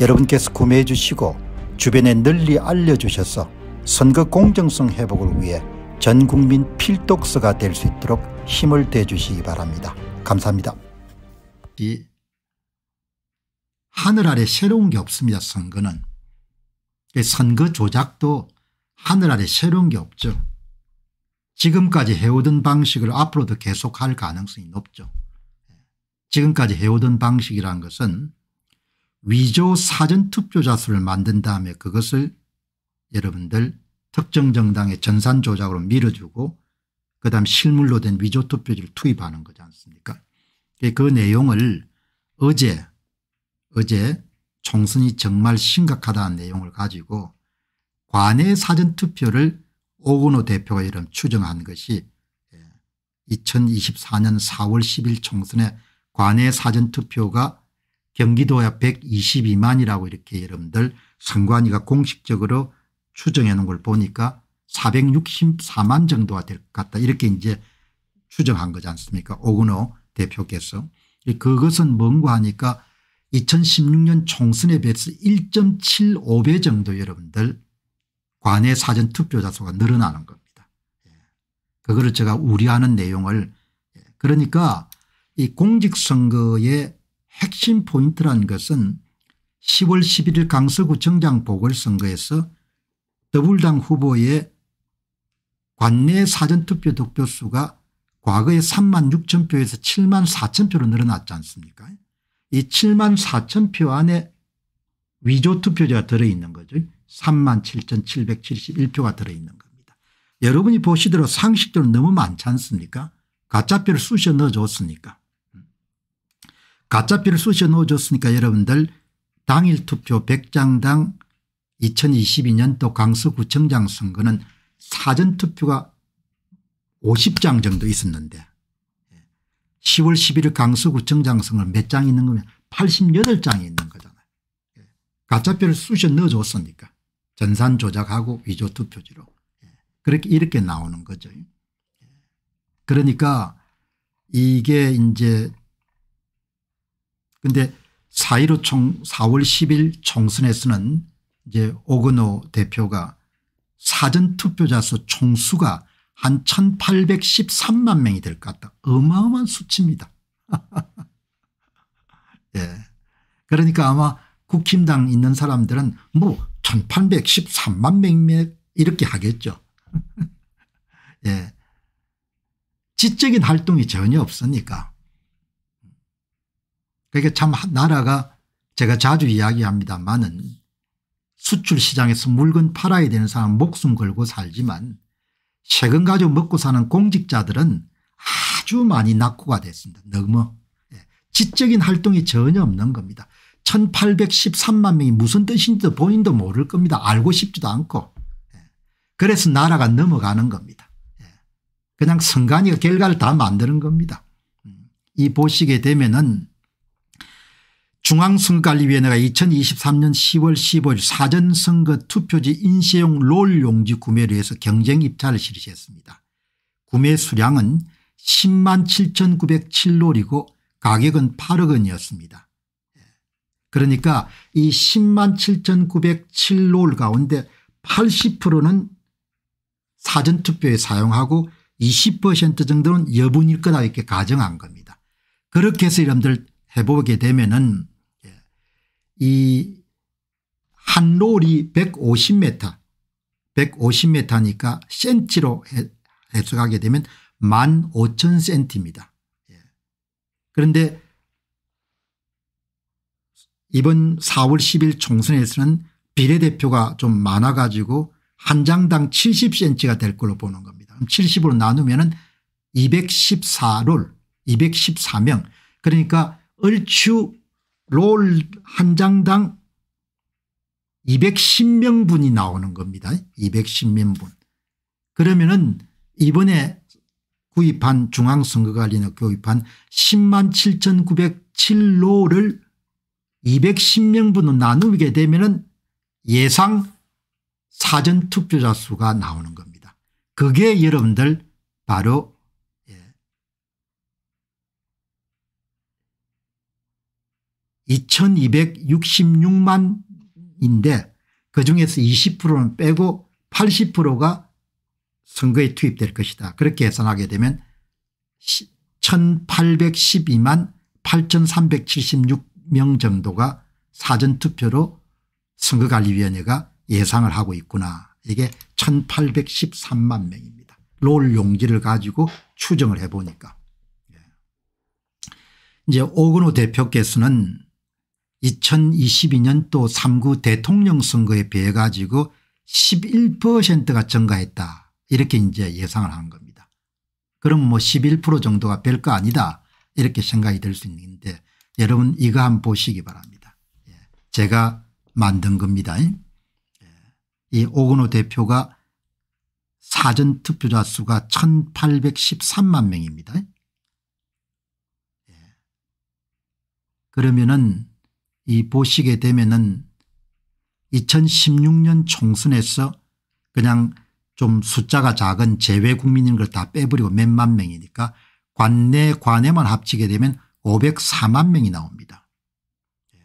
여러분께서 구매해 주시고 주변에 널리 알려주셔서 선거 공정성 회복을 위해 전국민 필독서가 될 수 있도록 힘을 대주시기 바랍니다. 감사합니다. 이 하늘 아래 새로운 게 없습니다. 선거는. 선거 조작도 하늘 아래 새로운 게 없죠. 지금까지 해오던 방식을 앞으로도 계속할 가능성이 높죠. 지금까지 해오던 방식이란 것은 위조 사전투표자 수를 만든 다음에 그것을 여러분들 특정 정당의 전산 조작으로 밀어주고 그다음 실물로 된 위조 투표지를 투입하는 거지 않습니까 그, 그 내용을 어제 어제 총선이 정말 심각하다는 내용을 가지고 관내 사전투표를 오건호 대표가 이런 추정한 것이 2024년 4월 10일 총선에 관내 사전투표가 경기도야 122만이라고 이렇게 여러분들 선관위가 공식적으로 추정해 놓은 걸 보니까 464만 정도가 될 것 같다 이렇게 이제 추정한 거지 않습니까 오근호 대표께서 그것은 뭔가 하니까 2016년 총선에 비해서 1.75배 정도 여러분들 관외 사전 투표자 수가 늘어나는 겁니다. 예. 그거를 제가 우려하는 내용을 예. 그러니까 이공직선거에 핵심 포인트란 것은 10월 11일 강서구청장 보궐선거에서 더불당 후보의 관내 사전투표 득표수가 과거에 3만 6천 표에서 7만 4천 표로 늘어났지 않습니까 이 7만 4천 표 안에 위조투표자가 들어있는 거죠. 3만 7,771표가 들어있는 겁니다. 여러분이 보시대로 상식적으로 너무 많지 않습니까 가짜표를 쑤셔 넣어줬으니까. 가짜표를 쑤셔 넣어줬으니까 여러분들 당일 투표 100장당 2022년도 강서구청장 선거는 사전투표가 50장 정도 있었는데 10월 11일 강서구청장 선거는 몇장 있는 거면 88장이 있는 거잖아요. 예. 가짜표를 쑤셔 넣어줬으니까 전산 조작하고 위조 투표지로 예. 그렇게 이렇게 나오는 거죠. 예. 그러니까 이게 이제 그런데 4.15총 4월 10일 총선에서는 이제 오건호 대표가 사전투표자수 총수가 한 1813만 명이 될 것 같다. 어마어마한 수치입니다. 예. 그러니까 아마 국힘당 있는 사람들은 뭐 1813만 명 이렇게 하겠죠. 예. 지적인 활동이 전혀 없으니까 그게 참 나라가 제가 자주 이야기합니다만은 수출 시장에서 물건 팔아야 되는 사람 목숨 걸고 살지만 세금 가지고 먹고 사는 공직자들은 아주 많이 낙후가 됐습니다. 너무 예. 지적인 활동이 전혀 없는 겁니다. 1813만 명이 무슨 뜻인지도 본인도 모를 겁니다. 알고 싶지도 않고. 예. 그래서 나라가 넘어가는 겁니다. 예. 그냥 성관이가 결과를 다 만드는 겁니다. 음. 이 보시게 되면은 중앙선거관리위원회가 2023년 10월 15일 사전선거 투표지 인쇄용 롤 용지 구매를 위해서 경쟁 입찰을 실시했습니다. 구매 수량은 10만 7,907롤이고 가격은 8억 원이었습니다. 예. 그러니까 이 10만 7,907 롤 가운데 80%는 사전투표에 사용하고 20% 정도는 여분일 거다 이렇게 가정한 겁니다. 그렇게 해서 여러분들 해보게 되면은 이한 롤이 150m 150m니까 센치로 해석하게 되면 15,000cm입니다. 예. 그런데 이번 4월 10일 총선에서는 비례대표가 좀 많아가지고 한 장당 70cm가 될 걸로 보는 겁니다. 70으로 나누면 은 214롤 214명 그러니까 얼추 롤한 장당 210명분이 나오는 겁니다. 210명분. 그러면은 이번에 구입한 중앙선거관리는 구입한 10만 7,907로를 210명분으로 나누게 되면은 예상 사전투표자 수가 나오는 겁니다. 그게 여러분들 바로 2266만인데 그중에서 20%는 빼고 80%가 선거에 투입될 것이다. 그렇게 계산하게 되면 1812만 8376명 정도가 사전투표로 선거관리위원회가 예상을 하고 있구나. 이게 1813만 명입니다. 롤 용지를 가지고 추정을 해보니까. 예. 이제 오근호 대표께서는 2022년 또 3구 대통령 선거에 비해 가지고 11%가 증가했다 이렇게 이제 예상을 한 겁니다. 그럼 뭐 11% 정도가 별거 아니다 이렇게 생각이 들 수 있는데 여러분 이거 한번 보시기 바랍니다. 예, 제가 만든 겁니다. 예, 이 오근호 대표가 사전 투표자 수가 1813만 명입니다. 예, 그러면은 이 보시게 되면은 2016년 총선에서 그냥 좀 숫자가 작은 재외국민인 걸 다 빼버리고 몇 만 명이니까 관내 관에만 합치게 되면 504만 명이 나옵니다. 예.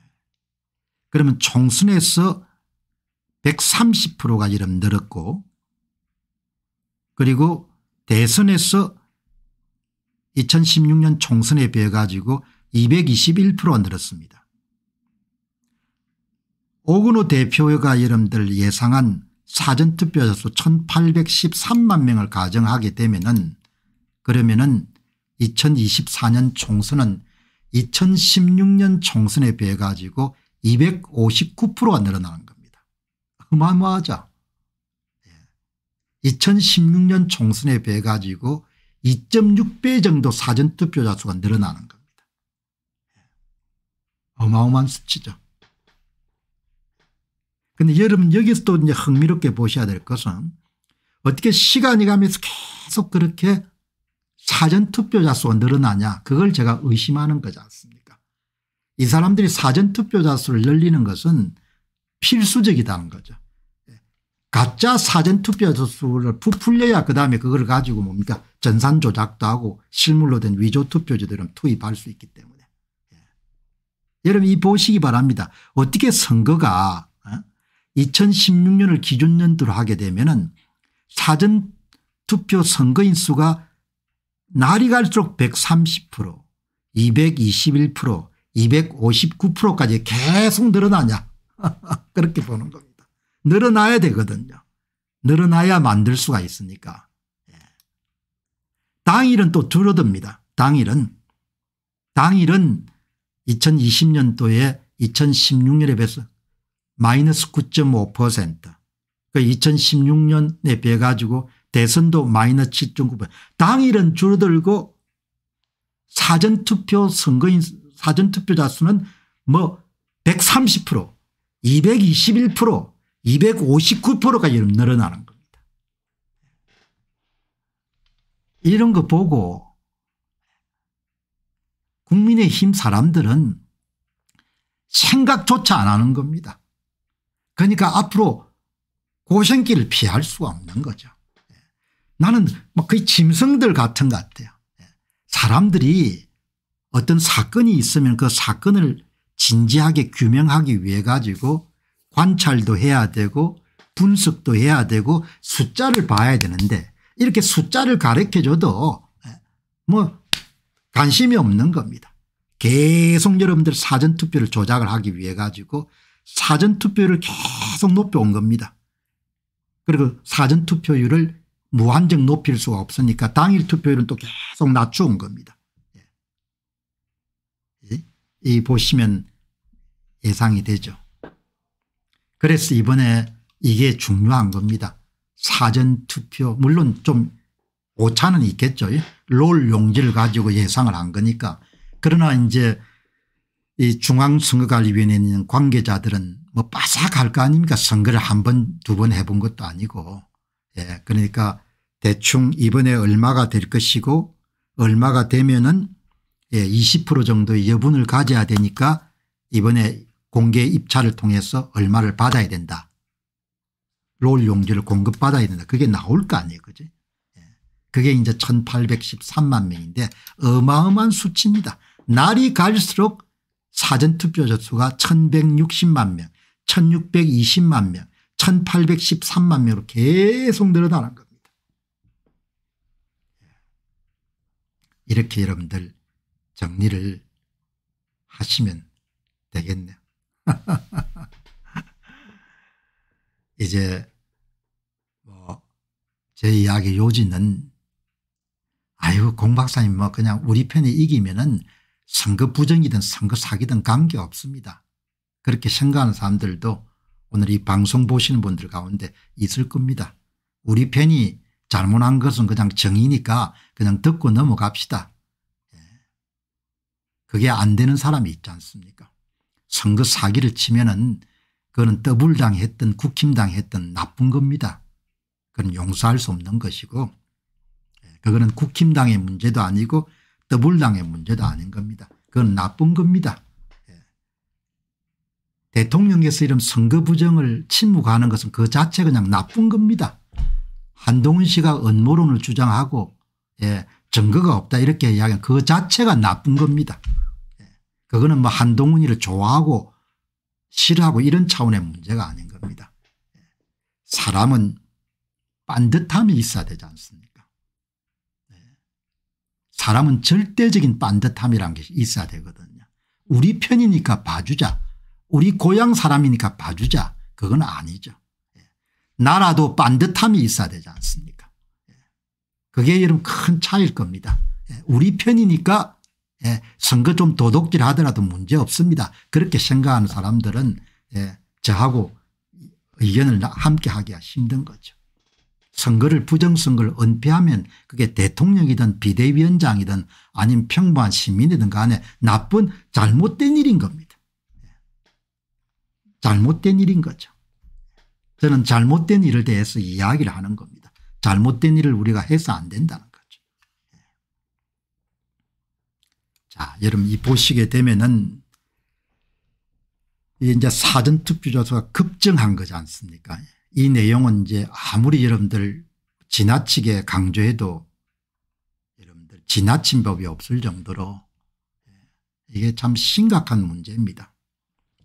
그러면 총선에서 130%가 이름 늘었고 그리고 대선에서 2016년 총선에 비해 가지고 221% 늘었습니다. 오근호 대표가 여러분들 예상한 사전투표자수 1813만 명을 가정하게 되면 은 그러면 은 2024년 총선은 2016년 총선에 비해 가지고 259%가 늘어나는 겁니다. 어마어마하죠. 2016년 예. 총선에 비해 가지고 2.6배 정도 사전투표자 수가 늘어나는 겁니다. 예. 어마어마한 수치죠. 근데 여러분 여기서도 이제 흥미롭게 보셔야 될 것은 어떻게 시간이 가면서 계속 그렇게 사전투표자 수가 늘어나냐 그걸 제가 의심하는 거지 않습니까 이 사람들이 사전투표자 수를 늘리는 것은 필수적이다는 거죠. 가짜 사전투표자 수를 부풀려야 그다음에 그걸 가지고 뭡니까 전산 조작도 하고 실물로 된 위조 투표자들은 투입할 수 있기 때문에. 예. 여러분 이 보시기 바랍니다. 어떻게 선거가 2016년을 기준년도로 하게 되면 은 사전투표 선거인 수가 날이 갈수록 130% 221% 259%까지 계속 늘어나냐 그렇게 보는 겁니다. 늘어나야 되거든요. 늘어나야 만들 수가 있으니까. 예. 당일은 또 줄어듭니다. 당일은 당일은 2020년도에 2016년에 비해서 마이너스 9.5%그 2016년에 비해 가지고 대선도 마이너스 7.9% 당일은 줄어들고 사전투표 선거인 사전투표자 수는 뭐130% 221% 2 5 9가 늘어나는 겁니다. 이런 거 보고 국민의힘 사람들은 생각조차 안 하는 겁니다. 그러니까 앞으로 고생길을 피할 수가 없는 거죠. 예. 나는 뭐 거의 짐승들 같은 것 같아요. 예. 사람들이 어떤 사건이 있으면 그 사건을 진지하게 규명하기 위해 가지고 관찰도 해야 되고 분석도 해야 되고 숫자를 봐야 되는데 이렇게 숫자를 가르켜줘도 예, 뭐 관심이 없는 겁니다. 계속 여러분들 사전투표를 조작을 하기 위해 가지고 사전투표율을 계속 높여온 겁니다. 그리고 사전투표율을 무한정 높일 수가 없으니까 당일 투표율은 또 계속 낮추온 겁니다. 예. 이 보시면 예상이 되죠. 그래서 이번에 이게 중요한 겁니다. 사전투표 물론 좀 오차는 있겠죠. 예. 롤 용지를 가지고 예상을 한 거니까. 그러나 이제 이 중앙선거관리위원회는 관계자들은 뭐 빠삭할 거 아닙니까 선거를 한 번 두 번 해본 것도 아니고 예 그러니까 대충 이번에 얼마가 될 것이고 얼마가 되면은 예20% 정도의 여분을 가져야 되니까 이번에 공개 입찰을 통해서 얼마를 받아야 된다. 롤 용지를 공급받아야 된다. 그게 나올 거 아니에요. 그지 예. 그게 이제 1813만 명인데 어마어마한 수치입니다. 날이 갈수록 사전투표자 수가 1160만 명 1620만 명 1813만 명으로 계속 늘어나는 겁니다. 예. 이렇게 여러분들 정리를 하시면 되겠네요. 이제 뭐제 이야기 요지는 아유 공 박사님 뭐 그냥 우리 편에 이기면은 선거 부정이든 선거 사기든 관계없습니다. 그렇게 생각하는 사람들도 오늘 이 방송 보시는 분들 가운데 있을 겁니다. 우리 편이 잘못한 것은 그냥 정의니까 그냥 듣고 넘어갑시다. 예. 그게 안 되는 사람이 있지 않습니까 선거 사기를 치면은 그거 더블당했던 국힘당했던 나쁜 겁니다. 그건 용서할 수 없는 것이고 예. 그거는 국힘당의 문제도 아니고 더불당의 문제도 아닌 겁니다. 그건 나쁜 겁니다. 예. 대통령께서 이런 선거 부정을 침묵하는 것은 그 자체 그냥 나쁜 겁니다. 한동훈 씨가 음모론을 주장하고 예, 증거가 없다 이렇게 이야기하는 그 자체가 나쁜 겁니다. 예. 그거는 뭐 한동훈이를 좋아하고 싫어하고 이런 차원의 문제가 아닌 겁니다. 예. 사람은 반듯함이 있어야 되지 않습니까 사람은 절대적인 반듯함이란 게 있어야 되거든요. 우리 편이니까 봐주자. 우리 고향 사람이니까 봐주자. 그건 아니죠. 예. 나라도 반듯함이 있어야 되지 않습니까 예. 그게 여러분 큰 차이일 겁니다. 예. 우리 편이니까 선거 좀 도둑질 하더라도 문제 없습니다. 그렇게 생각하는 사람들은 저하고 의견을 함께 하기가 힘든 거죠. 선거를 부정선거를 은폐하면 그게 대통령이든 비대위원장이든 아니면 평범한 시민이든 간에 나쁜 잘못된 일인 겁니다. 잘못된 일인 거죠. 저는 잘못된 일에 대해서 이야기를 하는 겁니다. 잘못된 일을 우리가 해서 안 된다는 거죠. 자, 여러분 이 보시게 되면은 이제 사전투표조사가 급증한 거지 않습니까? 이 내용은 이제 아무리 여러분들 지나치게 강조해도 여러분들 지나친 법이 없을 정도로 예, 이게 참 심각한 문제입니다.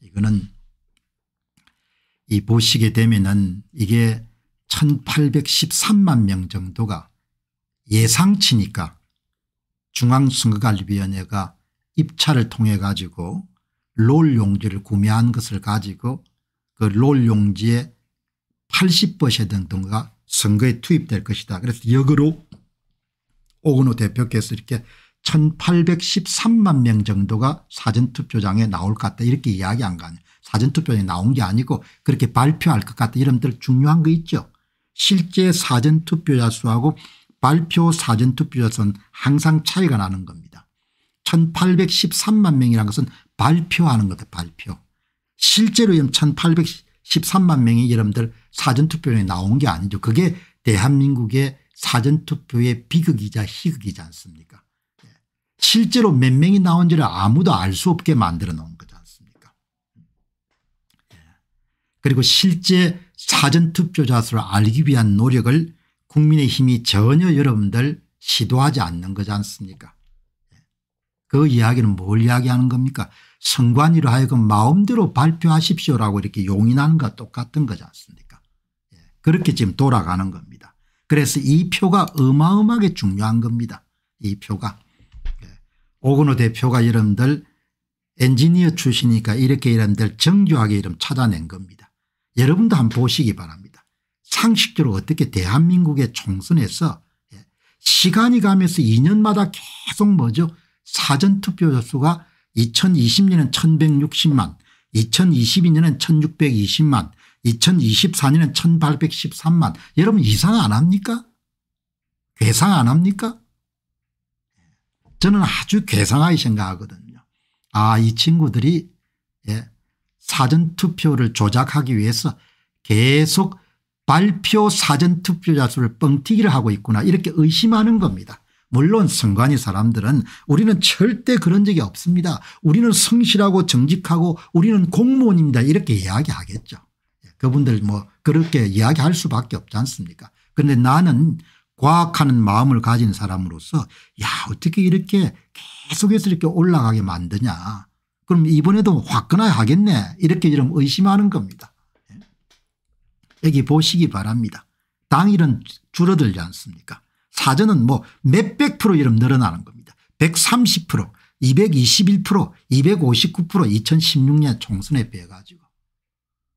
이거는 이 보시게 되면은 이게 1813만 명 정도가 예상치니까 중앙선거관리위원회가 입찰을 통해 가지고 롤 용지를 구매한 것을 가지고 그 롤 용지에 80%가 선거에 투입될 것이다. 그래서 역으로 오근호 대표께서 이렇게 1813만 명 정도가 사전투표장에 나올 것 같다 이렇게 이야기한 거 아니에요. 사전투표에 장 나온 게 아니고 그렇게 발표할 것 같다 이런 들 중요한 거 있죠. 실제 사전투표자 수하고 발표 사전투표자 수는 항상 차이가 나는 겁니다. 1813만 명이라는 것은 발표하는 거다 발표. 실제로 1813만 명이 여러분들 사전투표에 나온 게 아니죠. 그게 대한민국의 사전투표의 비극이자 희극이지 않습니까 예. 실제로 몇 명이 나온지를 아무도 알 수 없게 만들어 놓은 거지 않습니까 예. 그리고 실제 사전투표자 수를 알기 위한 노력을 국민의힘이 전혀 여러분들 시도하지 않는 거지 않습니까 예. 그 이야기는 뭘 이야기하는 겁니까 선관위로 하여금 마음대로 발표하십시오라고 이렇게 용인하는 것과 똑같은 거지 않습니까 그렇게 지금 돌아가는 겁니다. 그래서 이 표가 어마어마하게 중요한 겁니다. 이 표가. 예. 오근호 대표가 여러분들 엔지니어 출신이니까 이렇게 여러분들 정교하게 이름 찾아낸 겁니다. 여러분도 한번 보시기 바랍니다. 상식적으로 어떻게 대한민국의 총선에서 예, 시간이 가면서 2년마다 계속 뭐죠 사전투표 수가 2020년은 1160만 2022년은 1620만 2024년에 1813만 여러분 이상 안 합니까 괴상 안 합니까 저는 아주 괴상하게 생각하거든요 아이 친구들이 예, 사전투표를 조작하기 위해서 계속 발표 사전투표자 수를 뻥튀기를 하고 있구나 이렇게 의심하는 겁니다. 물론 선관위 사람들은 우리는 절대 그런 적이 없습니다. 우리는 성실하고 정직하고 우리는 공무원입니다. 이렇게 이야기하겠죠. 그분들 뭐 그렇게 이야기할 수밖에 없지 않습니까 그런데 나는 과학하는 마음을 가진 사람으로서 야 어떻게 이렇게 계속해서 이렇게 올라가게 만드냐 그럼 이번에도 화끈하게 하겠네 이렇게 이좀 의심하는 겁니다. 예. 여기 보시기 바랍니다. 당일은 줄어들지 않습니까 사전은 뭐 몇 백 프로 이름 늘어나는 겁니다. 130% 221% 259% 2016년 총선에 비해 가지고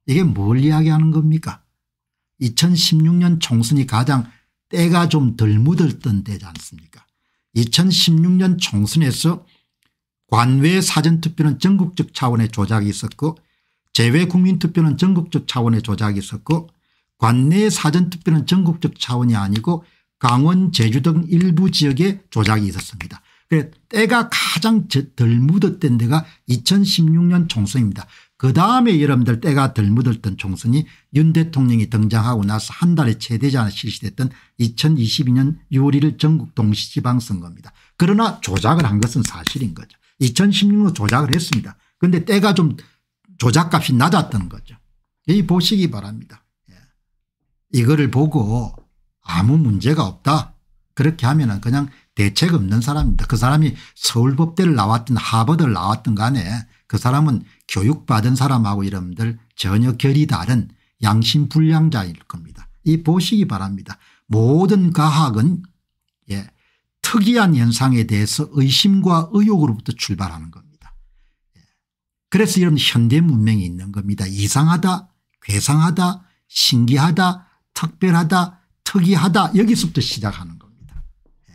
이게 뭘 이야기하는 겁니까 2016년 총선이 가장 때가 좀 덜 묻었던 때지 않습니까 2016년 총선에서 관외 사전투표는 전국적 차원의 조작이 있었고 제외국민투표는 전국적 차원의 조작이 있었고 관내 사전투표는 전국적 차원이 아니고 강원 제주 등 일부 지역에 조작이 있었습니다. 그래 때가 가장 덜 묻었던 데가 2016년 총선입니다. 그 다음에 여러분들 때가 덜 묻었던 총선이 윤 대통령이 등장하고 나서 한 달에 최대지 않 실시됐던 2022년 6월 1일 전국 동시지방선거입니다. 그러나 조작을 한 것은 사실인 거죠. 2016년 조작을 했습니다. 그런데 때가 좀 조작값이 낮았던 거죠. 이 보시기 바랍니다. 예. 이거를 보고 아무 문제가 없다. 그렇게 하면 그냥 대책 없는 사람입니다. 그 사람이 서울법대를 나왔든 하버드를 나왔든 간에 그 사람은 교육받은 사람하고 이름들 전혀 결이 다른 양심불량자일 겁니다. 이 보시기 바랍니다. 모든 과학은 예, 특이한 현상에 대해서 의심과 의욕으로부터 출발하는 겁니다. 예. 그래서 이런 현대 문명이 있는 겁니다. 이상하다 괴상하다 신기하다 특별하다 특이하다 여기서부터 시작하는 겁니다. 예.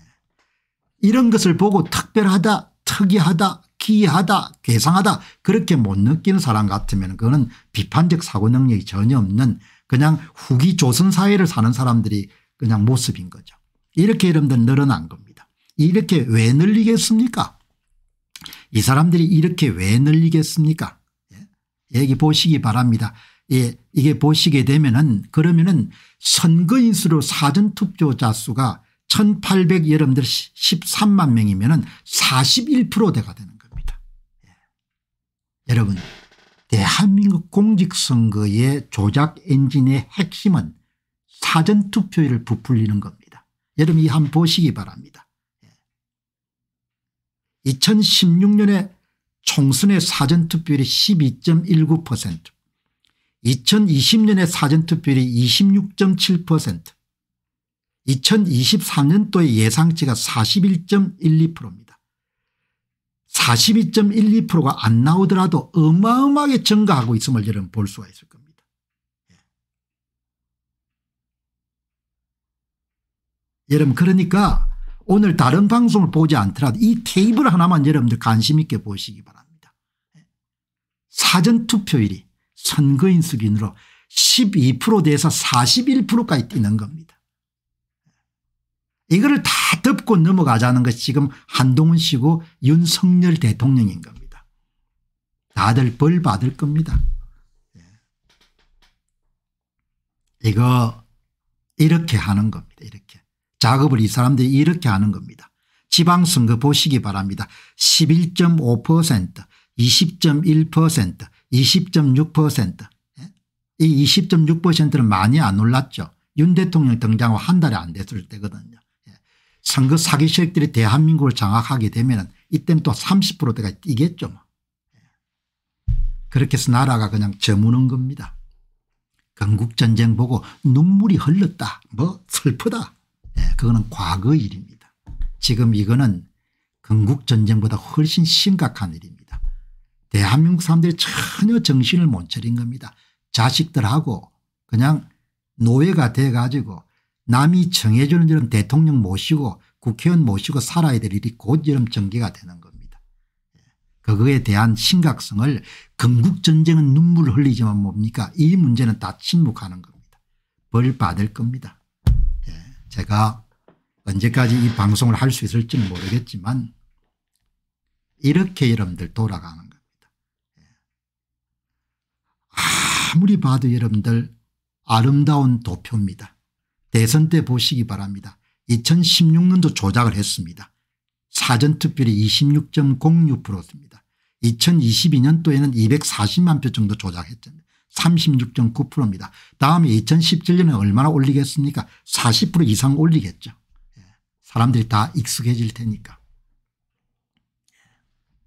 이런 것을 보고 특별하다 특이하다 기하다 괴상하다 그렇게 못 느끼는 사람 같으면 그거는 비판적 사고 능력이 전혀 없는 그냥 후기 조선사회를 사는 사람들이 그냥 모습인 거죠. 이렇게 여러분들 늘어난 겁니다. 이렇게 왜 늘리겠습니까 이 사람들이 이렇게 왜 늘리겠습니까 예. 여기 보시기 바랍니다. 예, 이게 보시게 되면은 그러면은 선거인수로 사전투표자 수가 1800 여러분들 13만 명이면은 41%대가 됩니다. 여러분 대한민국 공직선거의 조작 엔진의 핵심은 사전투표율을 부풀리는 겁니다. 여러분 이한 보시기 바랍니다. 2016년에 예. 총선의 사전투표율이 12.19% 2020년에 사전투표율이 26.7% 2023년도의 예상치가 41.12%입니다. 42.12%가 안 나오더라도 어마어마하게 증가하고 있음을 여러분 볼 수가 있을 겁니다. 예. 여러분 그러니까 오늘 다른 방송을 보지 않더라도 이 테이블 하나만 여러분들 관심 있게 보시기 바랍니다. 예. 사전투표율이 선거인 수준으로 12% 돼서 41%까지 뛰는 겁니다. 이거를 다 덮고 넘어가자는 것이 지금 한동훈 씨고 윤석열 대통령인 겁니다. 다들 벌 받을 겁니다. 예. 이거 이렇게 하는 겁니다. 이렇게 작업을 이 사람들이 이렇게 하는 겁니다. 지방선거 보시기 바랍니다. 11.5% 20.1% 20.6%. 이 20.6%는 많이 안 올랐죠. 윤 대통령 등장 후 한 달이 안 됐을 때거든요. 선거 사기 세력들이 대한민국을 장악하게 되면 이때는 또 30%대가 뛰겠죠. 뭐. 그렇게 해서 나라가 그냥 저무는 겁니다. 건국전쟁 보고 눈물이 흘렀다 뭐 슬프다 네, 그거는 과거 일입니다. 지금 이거는 건국전쟁보다 훨씬 심각한 일입니다. 대한민국 사람들이 전혀 정신을 못 차린 겁니다. 자식들하고 그냥 노예가 돼 가지고 남이 정해주는 이런 대통령 모시고 국회의원 모시고 살아야 될 일이 곧 이런 전개가 되는 겁니다. 예. 그거에 대한 심각성을 건국전쟁은 눈물 흘리지만 뭡니까 이 문제는 다 침묵하는 겁니다. 벌 받을 겁니다. 예. 제가 언제까지 이 방송을 할 수 있을지는 모르겠지만 이렇게 여러분들 돌아가는 겁니다. 예. 아무리 봐도 여러분들 아름다운 도표입니다. 대선 때 보시기 바랍니다. 2016년도 조작을 했습니다. 사전투표율이 26.06%입니다. 2022년도에는 240만 표 정도 조작했죠 36.9%입니다. 다음에 2017년에 얼마나 올리겠습니까 40% 이상 올리겠죠. 예, 사람들이 다 익숙해질 테니까.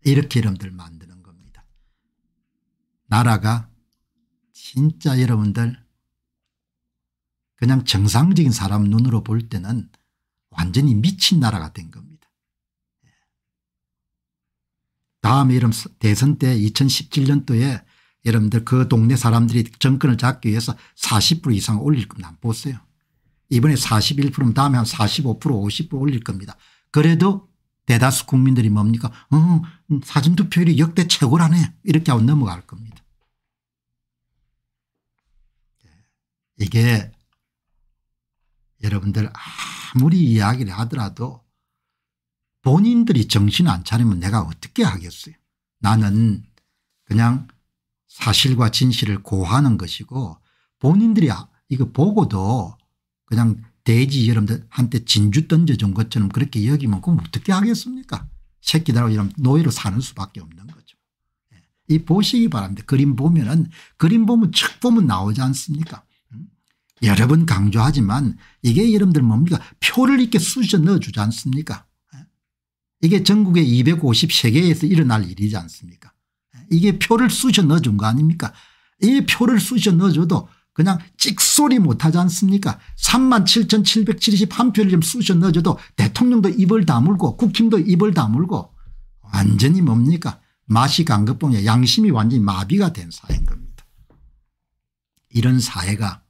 이렇게 여러분들 만드는 겁니다. 나라가 진짜 여러분들 그냥 정상적인 사람 눈으로 볼 때는 완전히 미친 나라가 된 겁니다. 다음에 이름 대선 때 2017년도에 여러분들 그 동네 사람들이 정권을 잡기 위해서 40% 이상 올릴 겁니다. 안 보세요. 이번에 41%면 다음에 한 45% 50% 올릴 겁니다. 그래도 대다수 국민들이 뭡니까 어, 사전투표율이 역대 최고라네 이렇게 하고 넘어갈 겁니다. 예. 이게 여러분들 아무리 이야기를 하더라도 본인들이 정신 안 차리면 내가 어떻게 하겠어요 나는 그냥 사실과 진실을 고하는 것이고 본인들이 아, 이거 보고도 그냥 돼지 여러분들한테 진주 던져준 것처럼 그렇게 여기면 그럼 어떻게 하겠습니까 새끼들하고 이런 노예로 사는 수밖에 없는 거죠. 예. 이 보시기 바랍니다. 그림 보면은 그림 보면 책 보면 나오지 않습니까 여러 번 강조하지만 이게 여러분들 뭡니까 표를 이렇게 쑤셔 넣어주지 않습니까 이게 전국의 253개에서 일어날 일이지 않습니까 이게 표를 쑤셔 넣어준 거 아닙니까 이 표를 쑤셔 넣어줘도 그냥 찍소리 못하지 않습니까 37,771표를 좀 쑤셔 넣어줘도 대통령도 입을 다물고 국힘도 입을 다물고 완전히 뭡니까 맛이 간 것뿐이야 양심이 완전히 마비가 된 사회인 겁니다 이런 사회가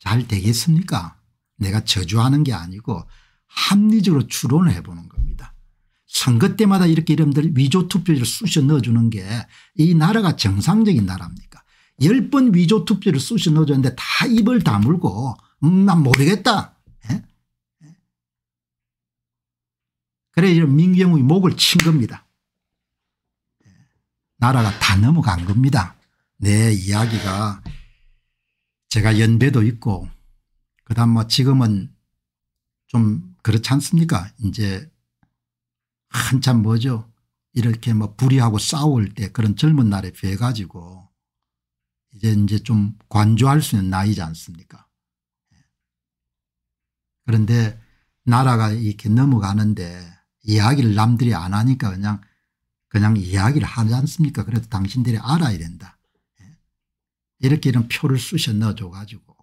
잘 되겠습니까? 내가 저주하는 게 아니고 합리적으로 추론을 해보는 겁니다. 선거 때마다 이렇게 이름들 위조 투표를 쑤셔 넣어주는 게 이 나라가 정상적인 나라입니까? 열 번 위조 투표를 쑤셔 넣어줬는데 다 입을 다물고 음, 난 모르겠다. 에? 예? 예? 그래 이런 민경우의 목을 친 겁니다. 예. 나라가 다 넘어간 겁니다. 내 이야기가 제가 연배도 있고 그다음 뭐 지금은 좀 그렇지 않습니까 이제 한참 뭐죠 이렇게 뭐 불의하고 싸울 때 그런 젊은 날에 비해 가지고 이제 이제 좀 관조할 수 있는 나이지 않습니까 예. 그런데 나라가 이렇게 넘어가는데 이야기를 남들이 안 하니까 그냥 그냥 이야기를 하지 않습니까 그래도 당신들이 알아야 된다 이렇게 이 표를 쑤셔 넣어줘 가지고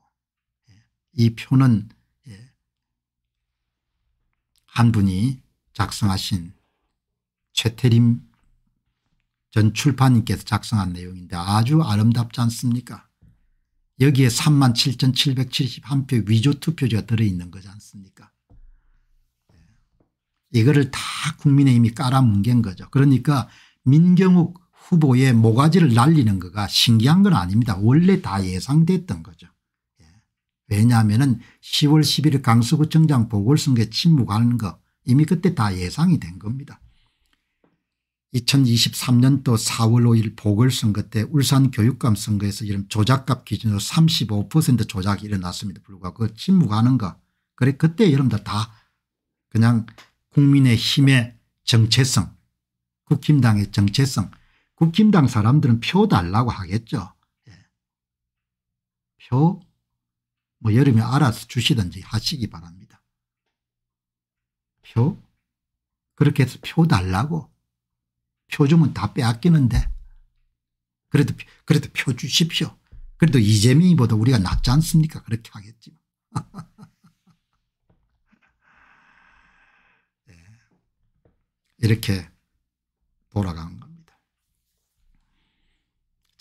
예, 이 표는 예, 한 분이 작성하신 최태림 전 출판인께서 작성한 내용인데 아주 아름답지 않습니까 여기에 37,771표 위조투표지가 들어있는 거지 않습니까 예, 이거를 다 국민의힘이 깔아뭉갠 거죠. 그러니까 민경욱 후보의 모가지를 날리는 거가 신기한 건 아닙니다. 원래 다 예상됐던 거죠. 예. 왜냐하면 10월 11일 강서구청장 보궐선거에 침묵하는 거 이미 그때 다 예상이 된 겁니다. 2023년도 4월 5일 보궐선거 때 울산교육감 선거에서 이런 조작값 기준으로 35% 조작이 일어났습니다. 불구하고 그 침묵하는 거. 그래 그때 여러분들 다 그냥 국민의힘의 정체성 국힘당의 정체성 국힘당 사람들은 표 달라고 하겠죠. 예. 표? 뭐 여름에 알아서 주시든지 하시기 바랍니다. 표? 그렇게 해서 표 달라고? 표 주면 다 빼앗기는데. 그래도, 그래도 표 주십시오. 그래도 이재명이보다 우리가 낫지 않습니까? 그렇게 하겠지. 예. 이렇게 돌아간 거.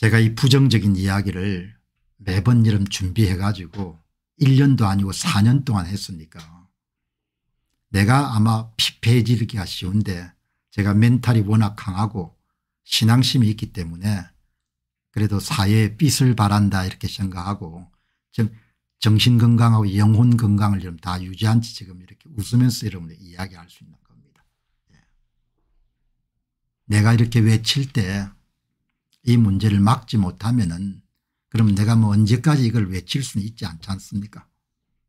제가 이 부정적인 이야기를 매번 이름 준비해 가지고 1년도 아니고 4년 동안 했으니까 내가 아마 피폐해지기가 쉬운데 제가 멘탈이 워낙 강하고 신앙심이 있기 때문에 그래도 사회에 빛을 바란다 이렇게 생각하고 즉 정신건강하고 영혼건강을 다 유지한 지 지금 이렇게 웃으면서 여러분들 이야기할 수 있는 겁니다. 예. 내가 이렇게 외칠 때이 문제를 막지 못하면은 그럼 내가 뭐 언제까지 이걸 외칠 수는 있지 않지 않습니까?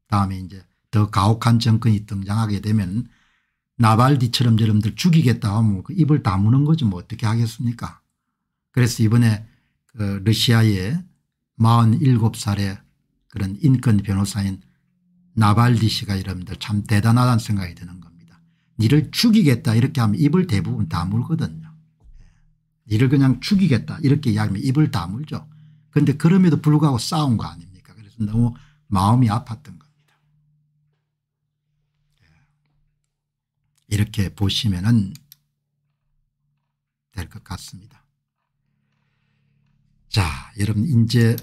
다음에 이제 더 가혹한 정권이 등장하게 되면 나발디처럼 저놈들 죽이겠다 하면 그 입을 다무는 거지 뭐 어떻게 하겠습니까? 그래서 이번에 그 러시아의 47살의 그런 인권 변호사인 나발디 씨가 여러분들 참 대단하다는 생각이 드는 겁니다. 니를 죽이겠다 이렇게 하면 입을 대부분 다물거든요. 니를 그냥 죽이겠다 이렇게 이야기하면 입을 다물죠. 그런데 그럼에도 불구하고 싸운 거 아닙니까 그래서 너무 마음이 아팠던 겁니다. 예. 이렇게 보시면 될 것 같습니다. 자 여러분 이제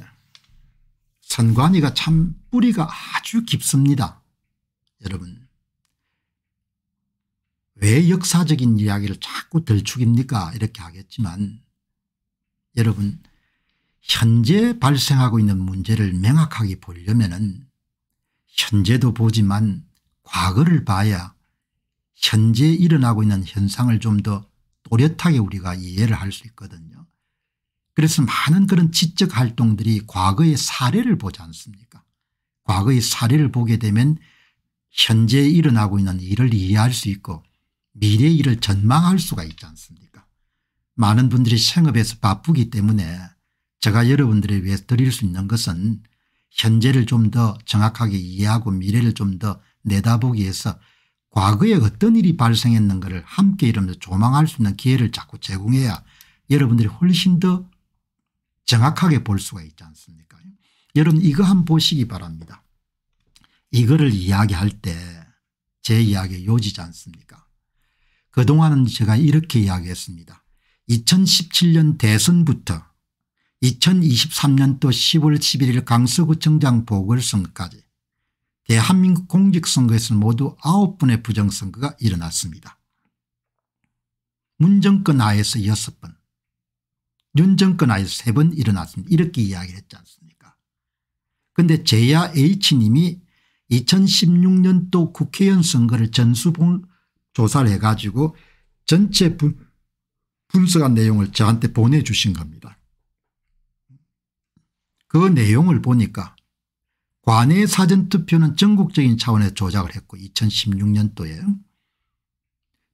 선관위가 참 뿌리가 아주 깊습니다. 여러분 왜 역사적인 이야기를 자꾸 들축입니까 이렇게 하겠지만 여러분 현재 발생하고 있는 문제를 명확하게 보려면 은 현재도 보지만 과거를 봐야 현재 일어나고 있는 현상을 좀 더 또렷하게 우리가 이해를 할 수 있거든요. 그래서 많은 그런 지적 활동들이 과거의 사례를 보지 않습니까 과거의 사례를 보게 되면 현재 일어나고 있는 일을 이해할 수 있고 미래 일을 전망할 수가 있지 않습니까 많은 분들이 생업에서 바쁘기 때문에 제가 여러분들을 위해 드릴 수 있는 것은 현재를 좀 더 정확하게 이해하고 미래를 좀 더 내다보기 위해서 과거에 어떤 일이 발생했는가를 함께 이러면서 조망할 수 있는 기회를 자꾸 제공해야 여러분들이 훨씬 더 정확하게 볼 수가 있지 않습니까 여러분 이거 한번 보시기 바랍니다. 이거를 이야기할 때 제 이야기에 요지지 않습니까 그동안은 제가 이렇게 이야기했습니다. 2017년 대선부터 2023년도 10월 11일 강서구청장 보궐선거까지 대한민국 공직선거에서는 모두 9분의 부정선거가 일어났습니다. 문정권 하에서 6번 윤정권 하에서 3번 일어났습니다. 이렇게 이야기를 했지 않습니까 그런데 제야 H님이 2016년도 국회의원 선거를 전수본 조사를 해가지고 전체 분, 분석한 내용을 저한테 보내주신 겁니다. 그 내용을 보니까 관내 사전투표는 전국적인 차원에 조작을 했고 2016년도에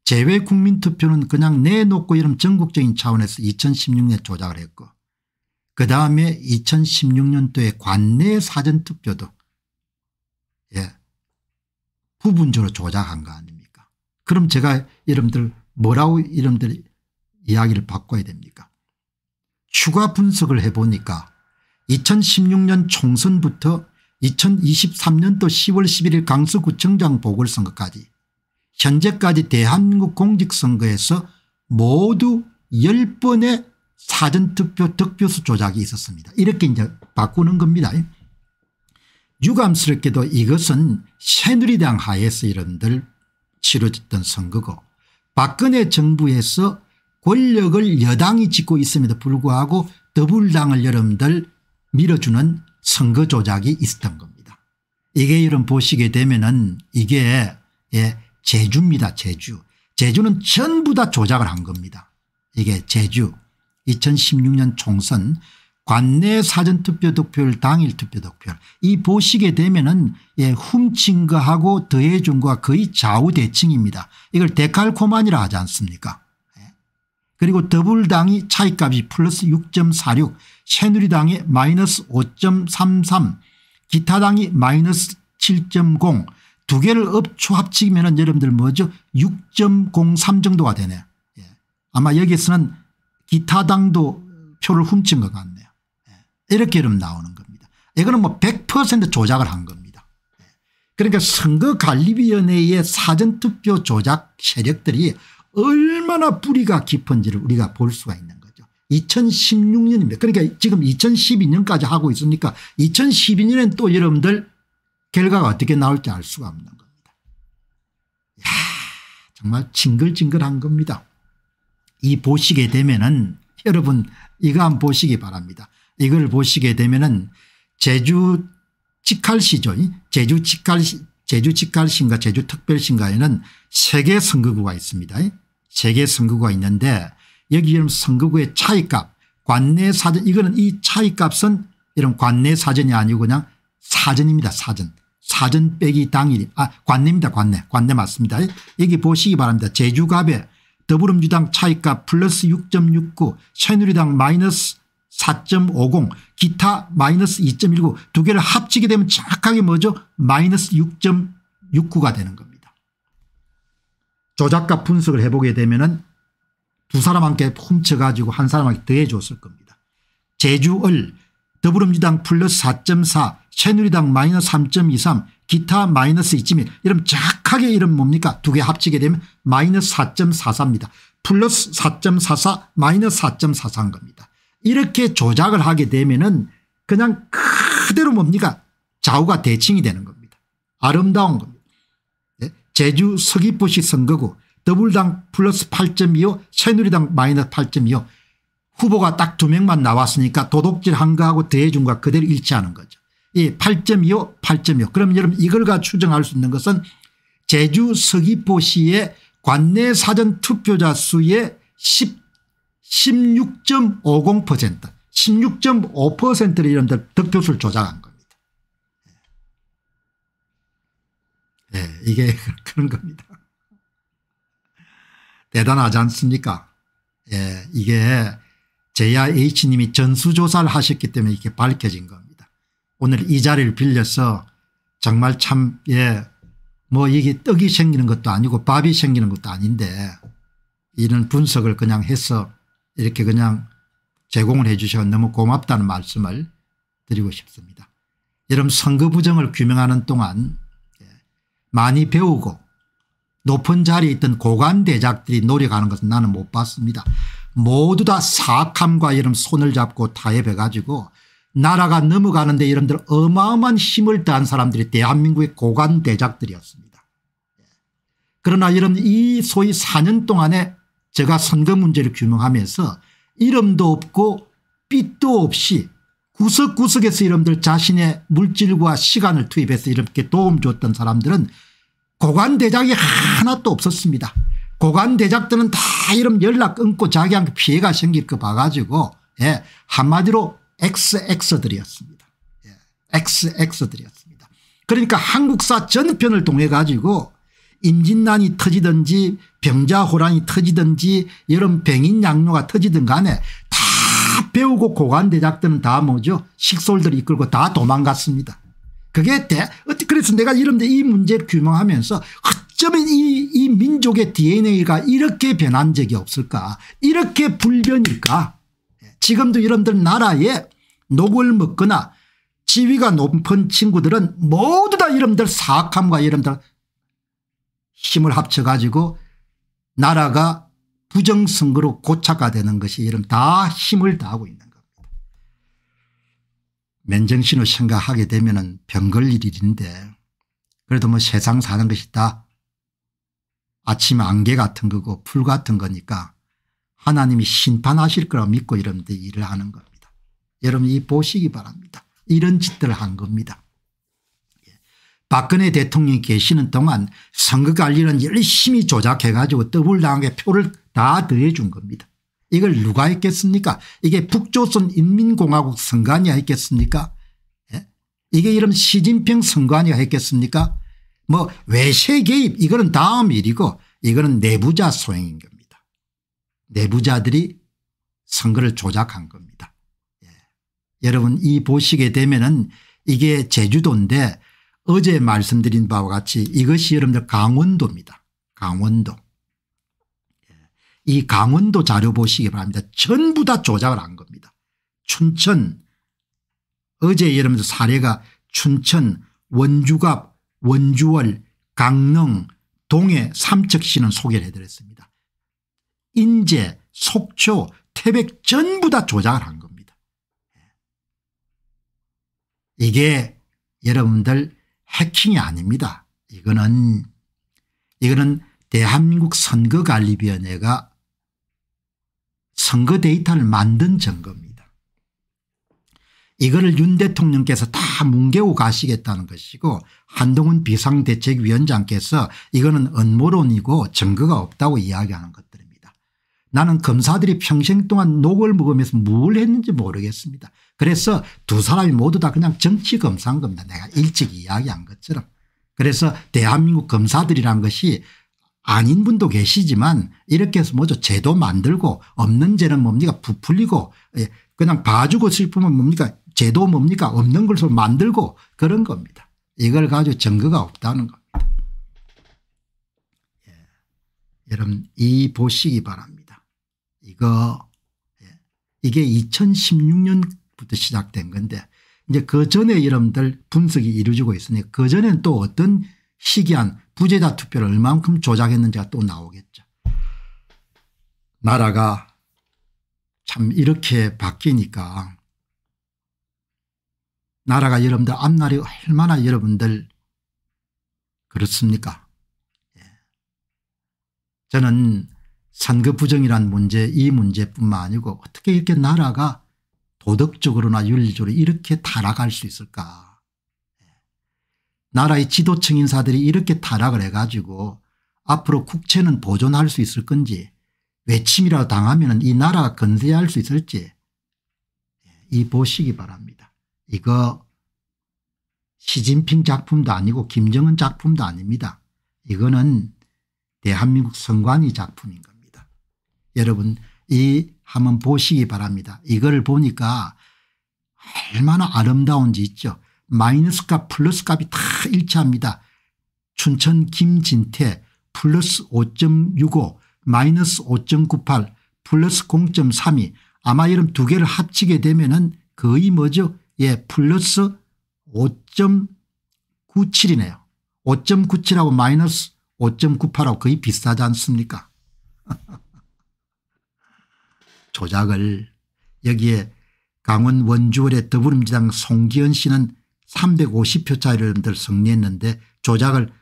재외 국민투표는 그냥 내놓고 이런 전국적인 차원에서 2 0 1 6년 조작을 했고 그 다음에 2016년도에 관내 사전투표도 예 부분적으로 조작한 거 아닙니까 그럼 제가 여러분들 뭐라고 여러분들 이야기를 바꿔야 됩니까 추가 분석을 해보니까 2016년 총선부터 2023년도 10월 11일 강서구청장 보궐선거까지 현재까지 대한민국 공직선거에서 모두 10번의 사전투표 득표수 조작이 있었습니다. 이렇게 이제 바꾸는 겁니다. 유감스럽게도 이것은 새누리당 하에서 이러들 치러졌던 선거고 박근혜 정부에서 권력을 여당이 짓고 있음에도 불구하고 더불당을 여러분들 밀어주는 선거 조작이 있었던 겁니다. 이게 여러분 보시게 되면은 이게 예, 제주입니다. 제주. 제주는 전부 다 조작을 한 겁니다. 이게 제주 2016년 총선 관내 사전투표 득표율 당일 투표 득표율 이 보시게 되면 은 예, 훔친 거하고 더해준 거가 거의 좌우대칭입니다. 이걸 데칼코만이라 하지 않습니까 예. 그리고 더불당이 차이값이 플러스 6.46 새누리당이 마이너스 5.33 기타당이 마이너스 7.0두 개를 업추 합치면 여러분들 뭐죠 6.03 정도가 되네 예. 아마 여기에서는 기타당도 표를 훔친 것 같네요. 이렇게 이름 나오는 겁니다. 이거는 뭐 100% 조작을 한 겁니다. 그러니까 선거관리위원회의 사전투표 조작 세력들이 얼마나 뿌리가 깊은지를 우리가 볼 수가 있는 거죠. 2016년입니다. 그러니까 지금 2012년까지 하고 있으니까 2012년엔 또 여러분들 결과가 어떻게 나올지 알 수가 없는 겁니다. 야 정말 징글징글한 겁니다. 이 보시게 되면은 여러분 이거 한번 보시기 바랍니다. 이걸 보시게 되면은 제주 직할시죠. 제주 직할시 제주 직할신가 제주 특별신가에는 세개 선거구가 있습니다. 세개 선거구가 있는데 여기 이런 선거구의 차이값 관내 사전 이거는 이 차이값은 이런 관내 사전이 아니고 그냥 사전입니다. 사전. 사전 빼기 당일 이아 관내입니다. 관내. 관내 맞습니다. 여기 보시기 바랍니다. 제주갑에 더불어민주당 차이값 플러스 6.69 새누리당 마이너스 4.50 기타 마이너스 2.19 두 개를 합치게 되면 정확하게 뭐죠 마이너스 6.69가 되는 겁니다. 조작과 분석을 해보게 되면 은두 사람한테 훔쳐가지고 한 사람한테 더해줬을 겁니다. 제주을 더불어민주당 플러스 4.4 새누리당 마이너스 3.23 기타 마이너스 2.1 이런 정확하게 이름 뭡니까 두 개 합치게 되면 마이너스 4.44입니다. 플러스 4.44 마이너스 4.44인 겁니다. 이렇게 조작을 하게 되면은 그냥 그대로 뭡니까 좌우가 대칭이 되는 겁니다. 아름다운 겁니다. 예? 제주 서귀포시 선거구 더불당 플러스 8.25 새누리당 마이너스 8.25 후보가 딱 두 명만 나왔으니까 도둑질 한 거하고 대해준 거 그대로 일치하는 거죠. 예, 8.25 8.25 그럼 여러분 이걸 가 추정할 수 있는 것은 제주 서귀포시의 관내 사전 투표자 수의 16.50% 16.5%를 이름들 득표수를 조작한 겁니다. 예, 네, 이게 그런 겁니다. 대단하지 않습니까? 예, 이게 제야 H님이 전수조사를 하셨기 때문에 이렇게 밝혀진 겁니다. 오늘 이 자리를 빌려서 정말 참, 예, 뭐 이게 떡이 생기는 것도 아니고 밥이 생기는 것도 아닌데 이런 분석을 그냥 해서 이렇게 그냥 제공을 해 주셔서 너무 고맙다는 말씀을 드리고 싶습니다. 여러분 선거 부정을 규명하는 동안 예, 많이 배우고 높은 자리에 있던 고관 대작들이 노력하는 것은 나는 못 봤습니다. 모두 다 사악함과 이런 손을 잡고 타협해 가지고 나라가 넘어가는데 여러분들 어마어마한 힘을 다한 사람들이 대한민국의 고관 대작들이었습니다. 예. 그러나 여러분 이 소위 4년 동안에 제가 선거 문제를 규명하면서 이름도 없고 빛도 없이 구석구석에서 이름들 자신의 물질과 시간을 투입해서 이렇게 도움 줬던 사람들은 고관대작이 하나도 없었습니다. 고관대작들은 다 이름 연락 끊고 자기한테 피해가 생길 거 봐가지고 예, 한마디로 XX들이었습니다. 예, XX들이었습니다. 그러니까 한국사 전편을 통해 가지고 임진난이 터지든지 병자호란이 터지든지 여름 병인양로가 터지든 간에 다 배우고 고관대작들은 다 뭐죠 식솔들이 이끌고 다 도망갔습니다. 그게 대, 그래서 내가 이런데 이 문제를 규명하면서 어쩌면 이, 이 민족의 dna가 이렇게 변한 적이 없을까 이렇게 불변일까 예, 지금도 여러분들 나라에 녹을 먹거나 지위가 높은 친구들은 모두 다 여러분들 사악함과 여러분들 힘을 합쳐가지고 나라가 부정선거로 고착화되는 것이 이름 다 힘을 다하고 있는 겁니다. 맨정신으로 생각하게 되면 병걸 일인데 그래도 뭐 세상 사는 것이 다 아침 안개 같은 거고 풀 같은 거니까 하나님이 심판하실 거라 믿고 이런 데 일을 하는 겁니다. 여러분 이 보시기 바랍니다. 이런 짓들을 한 겁니다. 박근혜 대통령이 계시는 동안 선거 관리는 열심히 조작해 가지고 더불당하게 표를 다 더해준 겁니다. 이걸 누가 했겠습니까 이게 북조선 인민공화국 선관위가 했겠습니까 예? 이게 이런 시진핑 선관위가 했겠습니까 뭐 외세 개입 이거는 다음 일이고 이거는 내부자 소행인 겁니다. 내부자들이 선거를 조작한 겁니다. 예. 여러분 이 보시게 되면은 이게 제주도인데 어제 말씀드린 바와 같이 이것이 여러분들 강원도입니다. 강원도. 예. 이 강원도 자료 보시기 바랍니다. 전부 다 조작을 한 겁니다. 춘천 어제 여러분들 사례가 춘천 원주갑 원주월 강릉 동해 삼척시는 소개를 해드렸습니다. 인제 속초 태백 전부 다 조작을 한 겁니다. 예. 이게 여러분들 해킹이 아닙니다. 이거는 이거는 대한민국 선거관리위원회가 선거 데이터를 만든 증거입니다. 이거를 윤 대통령께서 다 뭉개고 가시겠다는 것이고 한동훈 비상대책위원장께서 이거는 음모론이고 증거가 없다고 이야기하는 것들입니다. 나는 검사들이 평생 동안 녹을 먹으면서 뭘 했는지 모르겠습니다. 그래서 두 사람이 모두 다 그냥 정치 검사인 겁니다. 내가 일찍 이야기한 것처럼. 그래서 대한민국 검사들이란 것이 아닌 분도 계시지만 이렇게 해서 뭐죠 제도 만들고 없는 죄는 뭡니까 부풀리고 예, 그냥 봐주고 싶으면 뭡니까 제도 뭡니까 없는 걸로 만들고 그런 겁니다. 이걸 가지고 증거가 없다는 겁니다. 예. 여러분 이 보시기 바랍니다. 이거 예. 이게 2016년 부터 시작된 건데 이제 그 전에 여러분들 분석이 이루어지고 있으니 그 전엔 또 어떤 희귀한 부재자 투표를 얼만큼 조작했는지가 또 나오겠죠. 나라가 참 이렇게 바뀌니까 나라가 여러분들 앞날이 얼마나 여러분들 그렇습니까 예. 저는 선거 부정이란 문제 이 문제뿐만 아니고 어떻게 이렇게 나라가 도덕적으로나 윤리적으로 이렇게 타락할 수 있을까. 예. 나라의 지도층 인사들이 이렇게 타락을 해가지고 앞으로 국채는 보존할 수 있을 건지 외침이라도 당하면 이 나라가 건세할 수 있을지 예, 이 보시기 바랍니다. 이거 시진핑 작품도 아니고 김정은 작품도 아닙니다. 이거는 대한민국 선관위 작품인 겁니다. 여러분 이 한번 보시기 바랍니다. 이걸 보니까 얼마나 아름다운지 있죠. 마이너스 값 플러스 값이 다 일치합니다. 춘천 김진태 플러스 5.65 마이너스 5.98 플러스 0.32 아마 이런 두 개를 합치게 되면은 거의 뭐죠? 예, 플러스 5.97이네요. 5.97하고 마이너스 5.98하고 거의 비슷하지 않습니까? 조작을 여기에 강원 원주월의 더불어민주당 송기현 씨는 350표 차이를 승리했는데 조작을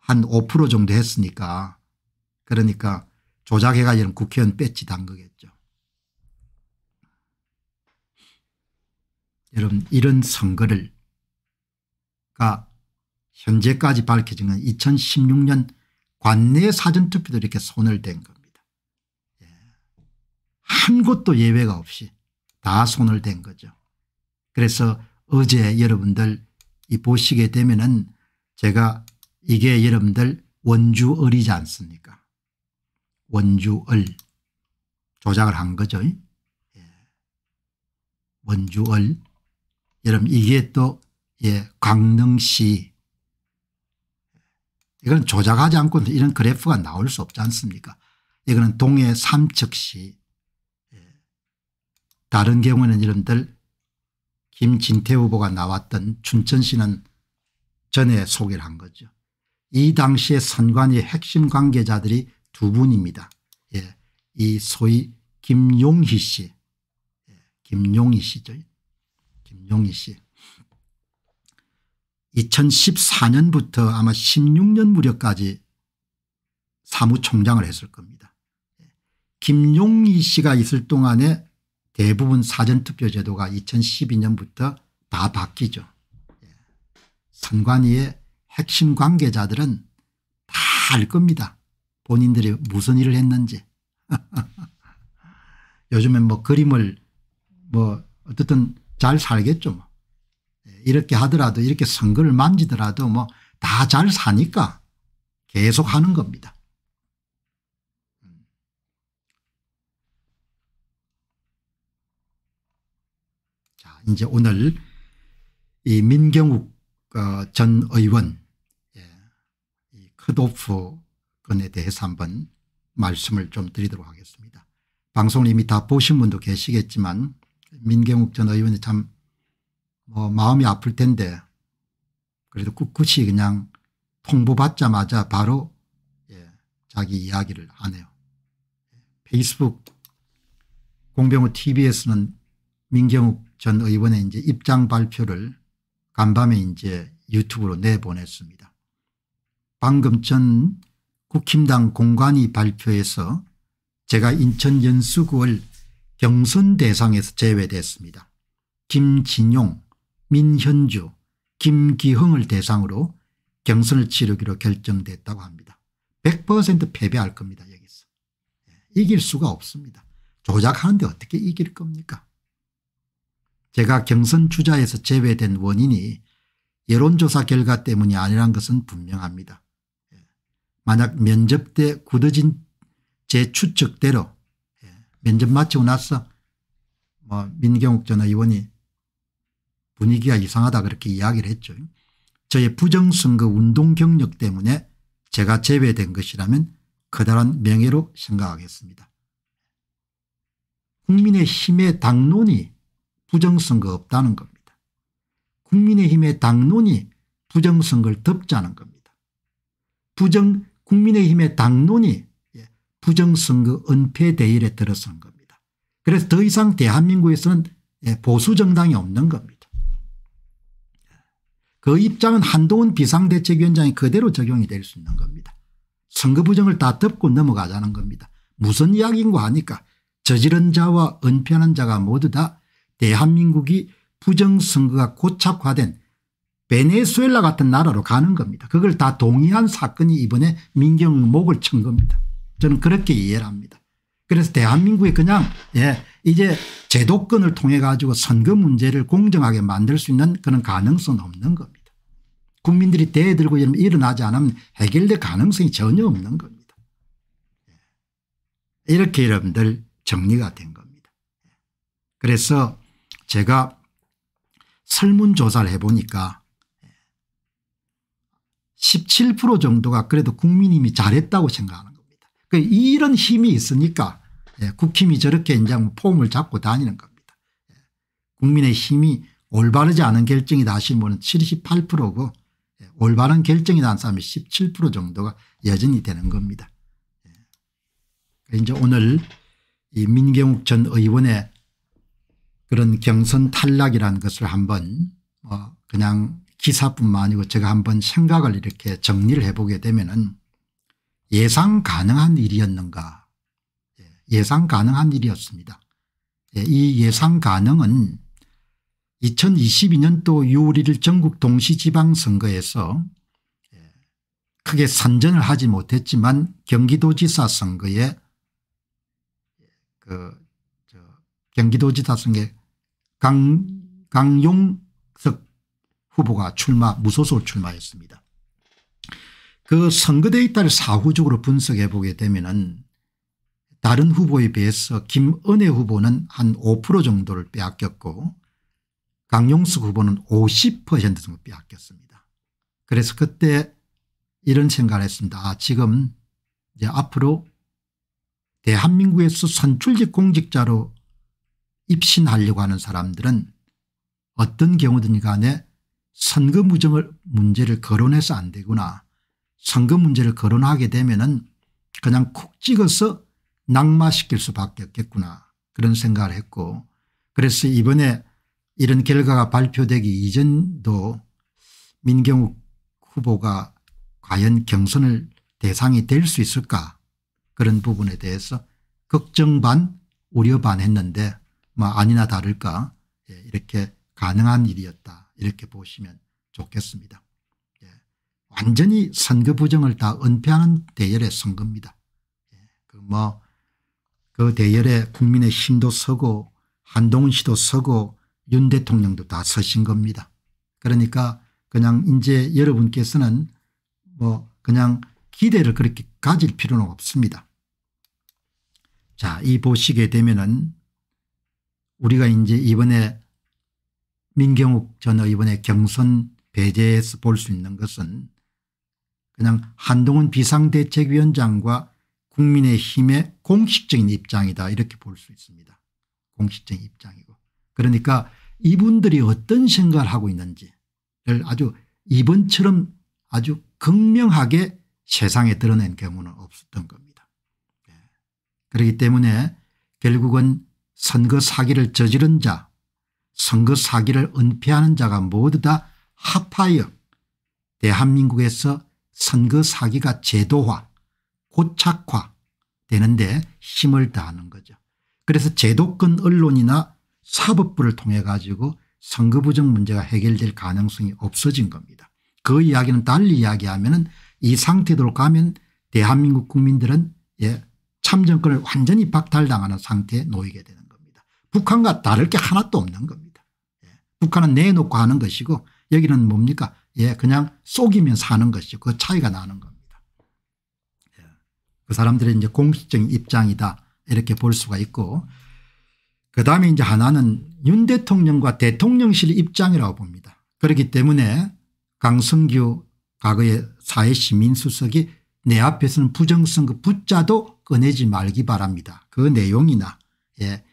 한 5% 정도 했으니까 그러니까 조작해가지고 국회의원 뺏지단 거겠죠. 여러분 이런 선거를 가 현재까지 밝혀진 건 2016년 관내 사전투표도 이렇게 손을 댄 거. 한 곳도 예외가 없이 다 손을 댄 거죠. 그래서 어제 여러분들 이 보시게 되면은 제가 이게 여러분들 원주얼이지 않습니까? 원주얼 조작을 한 거죠. 예. 원주얼 여러분 이게 또 예, 강릉시 이건 조작하지 않고 이런 그래프가 나올 수 없지 않습니까? 이거는 동해 삼척시 다른 경우는 이런들 김진태 후보가 나왔던 춘천시는 전에 소개를 한 거죠. 이 당시에 선관위 핵심 관계자들이 두 분입니다. 예, 이 소위 김용희 씨, 예, 김용희 씨죠. 김용희 씨. 2014년부터 아마 16년 무렵까지 사무총장을 했을 겁니다. 예, 김용희 씨가 있을 동안에 대부분 사전투표 제도가 2012년부터 다 바뀌죠. 예. 선관위의 핵심 관계자들은 다 알 겁니다. 본인들이 무슨 일을 했는지. 요즘엔 뭐 그림을 뭐 어쨌든 잘 살겠죠. 뭐. 예, 이렇게 하더라도 이렇게 선거를 만지더라도 뭐 다 잘 사니까 계속 하는 겁니다. 이제 오늘 이 민경욱 어, 전 의원 예, 이 컷오프 건에 대해서 한번 말씀을 좀 드리도록 하겠습니다. 방송을 이미 다 보신 분도 계시겠지만 민경욱 전 의원이 참뭐 마음이 아플 텐데 그래도 꿋꿋이 그냥 통보받자마자 바로 예, 자기 이야기를 하네요. 페이스북 공병호 t b s 는 민경욱 전 의원의 이제 입장 발표를 간밤에 이제 유튜브로 내보냈습니다. 방금 전 국힘당 공관위 발표에서 제가 인천 연수구월 경선 대상에서 제외됐습니다. 김진용, 민현주, 김기흥을 대상으로 경선을 치르기로 결정됐다고 합니다. 100% 패배할 겁니다. 여기서. 예, 이길 수가 없습니다. 조작하는데 어떻게 이길 겁니까 제가 경선 주자에서 제외된 원인이 여론조사 결과 때문이 아니란 것은 분명합니다. 예. 만약 면접 때 굳어진 제 추측대로 예, 면접 마치고 나서 뭐 민경욱 전 의원이 분위기가 이상하다 그렇게 이야기를 했죠. 저의 부정선거 운동 경력 때문에 제가 제외된 것이라면 커다란 명예로 생각하겠습니다. 국민의힘의 당론이 부정선거 없다는 겁니다. 국민의힘의 당론이 부정선거를 덮자는 겁니다. 부정 국민의힘의 당론이 예, 부정선거 은폐 대일에 들어선 겁니다. 그래서 더 이상 대한민국에서는 예, 보수정당이 없는 겁니다. 그 입장은 한동훈 비상대책위원장이 그대로 적용이 될 수 있는 겁니다. 선거 부정을 다 덮고 넘어가자는 겁니다. 무슨 이야기인고 하니까 저지른 자와 은폐하는 자가 모두 다 대한민국이 부정선거가 고착화된 베네수엘라 같은 나라로 가는 겁니다. 그걸 다 동의한 사건이 이번에 민경의 목을 친 겁니다. 저는 그렇게 이해를 합니다. 그래서 대한민국이 그냥 예 이제 제도권을 통해 가지고 선거 문제를 공정하게 만들 수 있는 그런 가능성은 없는 겁니다. 국민들이 대들고 일어나지 않으면 해결될 가능성이 전혀 없는 겁니다. 예. 이렇게 여러분들 정리가 된 겁니다. 예. 그래서 제가 설문조사를 해보니까 17% 정도가 그래도 국민님이 잘했다고 생각하는 겁니다. 그 이런 힘이 있으니까 예, 국힘이 저렇게 이제 폼을 잡고 다니는 겁니다. 예, 국민의 힘이 올바르지 않은 결정이다 하시는 분은 78%고 올바른 결정이 난 사람이 17% 정도가 여전히 되는 겁니다. 예. 이제 오늘 이 민경욱 전 의원의 그런 경선 탈락이라는 것을 한번 뭐 그냥 기사뿐만 아니고 제가 한번 생각을 이렇게 정리를 해보게 되면 은 예상 가능한 일이었는가 예, 예상 가능한 일이었습니다. 예, 이 예상 가능은 2022년도 6월 1일 전국 동시지방선거에서 예, 크게 선전을 하지 못했지만 경기도지사 선거에 그 경기도지사 선에 강, 강용석 후보가 출마 무소속 출마했습니다. 그 선거 데이터를 사후적으로 분석해 보게 되면 다른 후보에 비해서 김은혜 후보는 한 5% 정도를 빼앗겼고 강용석 후보는 50% 정도 빼앗겼습니다. 그래서 그때 이런 생각을 했습니다. 아, 지금 이제 앞으로 대한민국에서 선출직 공직자로 입신하려고 하는 사람들은 어떤 경우든 간에 선거 무정을 문제를 거론해서 안 되구나. 선거 문제를 거론하게 되면 은 그냥 콕 찍어서 낙마시킬 수밖에 없겠구나 그런 생각을 했고 그래서 이번에 이런 결과가 발표되기 이전도 민경욱 후보가 과연 경선을 대상이 될 수 있을까 그런 부분에 대해서 걱정 반 우려 반 했는데 뭐 아니나 다를까 예, 이렇게 가능한 일이었다 이렇게 보시면 좋겠습니다. 예, 완전히 선거 부정을 다 은폐하는 대열에선겁니다 예, 그 뭐, 그 대열에 국민의 힘도 서고 한동훈 씨도 서고 윤 대통령도 다 서신 겁니다. 그러니까 그냥 이제 여러분께서는 뭐 그냥 기대를 그렇게 가질 필요는 없습니다. 자, 이 보시게 되면은 우리가 이제 이번에 민경욱 전 의원의 경선 배제에서 볼 수 있는 것은 그냥 한동훈 비상대책위원장과 국민의힘의 공식적인 입장이다 이렇게 볼 수 있습니다. 공식적인 입장이고 그러니까 이분들이 어떤 생각을 하고 있는지를 아주 이번처럼 아주 극명하게 세상에 드러낸 경우는 없었던 겁니다. 네. 그렇기 때문에 결국은 선거 사기를 저지른 자 선거 사기를 은폐하는 자가 모두 다 합하여 대한민국에서 선거 사기가 제도화 고착화 되는데 힘을 다하는 거죠. 그래서 제도권 언론이나 사법부를 통해 가지고 선거 부정 문제가 해결될 가능성이 없어진 겁니다. 그 이야기는 달리 이야기하면 은이 상태로 가면 대한민국 국민들은 예, 참정권을 완전히 박탈당하는 상태에 놓이게 되는 북한과 다를 게 하나도 없는 겁니다. 예. 북한은 내놓고 하는 것이고 여기는 뭡니까 예 그냥 속이면서 는 것이죠. 그 차이가 나는 겁니다. 예. 그 사람들의 이제 공식적인 입장이다 이렇게 볼 수가 있고 그다음에 이제 하나는 윤 대통령과 대통령실 입장이라고 봅니다. 그렇기 때문에 강성규 과거의 사회시민수석이 내 앞에서는 부정선거 붙자도 꺼내지 말기 바랍니다. 그 내용이나 예.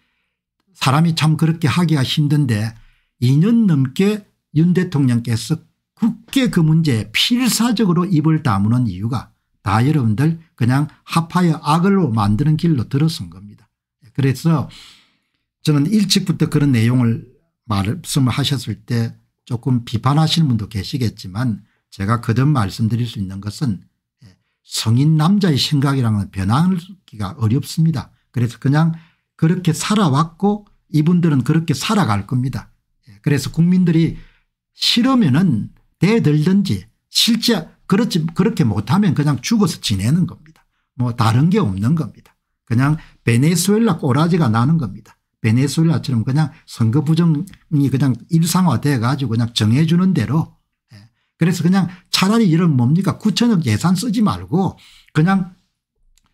사람이 참 그렇게 하기가 힘든데 2년 넘게 윤 대통령께서 국게그 문제에 필사적으로 입을 다무는 이유가 다 여러분들 그냥 합하여 악을로 만드는 길로 들어선 겁니다. 그래서 저는 일찍부터 그런 내용을 말씀을 하셨을 때 조금 비판하시는 분도 계시겠지만 제가 거듭 말씀드릴 수 있는 것은 성인 남자의 생각이랑은 변하기가 어렵습니다. 그래서 그냥 그렇게 살아왔고 이분들은 그렇게 살아갈 겁니다. 예, 그래서 국민들이 싫으면은 대들든지 실제 그렇지 그렇게 못하면 그냥 죽어서 지내는 겁니다. 뭐 다른 게 없는 겁니다. 그냥 베네수엘라 꼬라지가 나는 겁니다. 베네수엘라처럼 그냥 선거 부정이 그냥 일상화돼 가지고 그냥 정해주는 대로 예, 그래서 그냥 차라리 이런 뭡니까 9천억 예산 쓰지 말고 그냥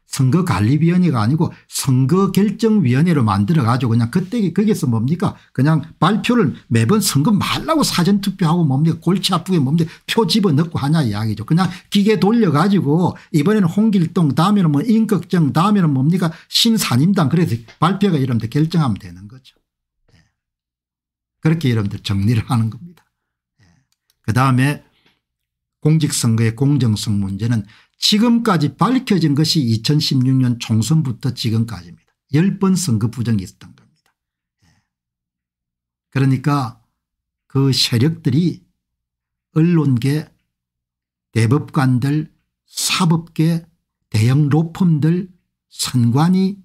선거관리위원회가 아니고 선거결정위원회로 만들어 가지고 그냥 그때 거기서 뭡니까 그냥 발표를 매번 선거 말라고 사전투표하고 뭡니까 골치 아프게 뭡니까 표 집어넣고 하냐 이야기죠. 그냥 기계 돌려가지고 이번에는 홍길동 다음에는 뭐 인걱정 다음에는 뭡니까 신사임당 그래서 발표가 이러면 결정하면 되는 거죠. 네. 그렇게 여러분들 정리를 하는 겁니다. 네. 그다음에 공직선거의 공정성 문제는 지금까지 밝혀진 것이 2016년 총선부터 지금까지입니다. 10번 선거 부정이 있었던 겁니다. 예. 그러니까 그 세력들이 언론계 대법관들 사법계 대형 로펌들 선관위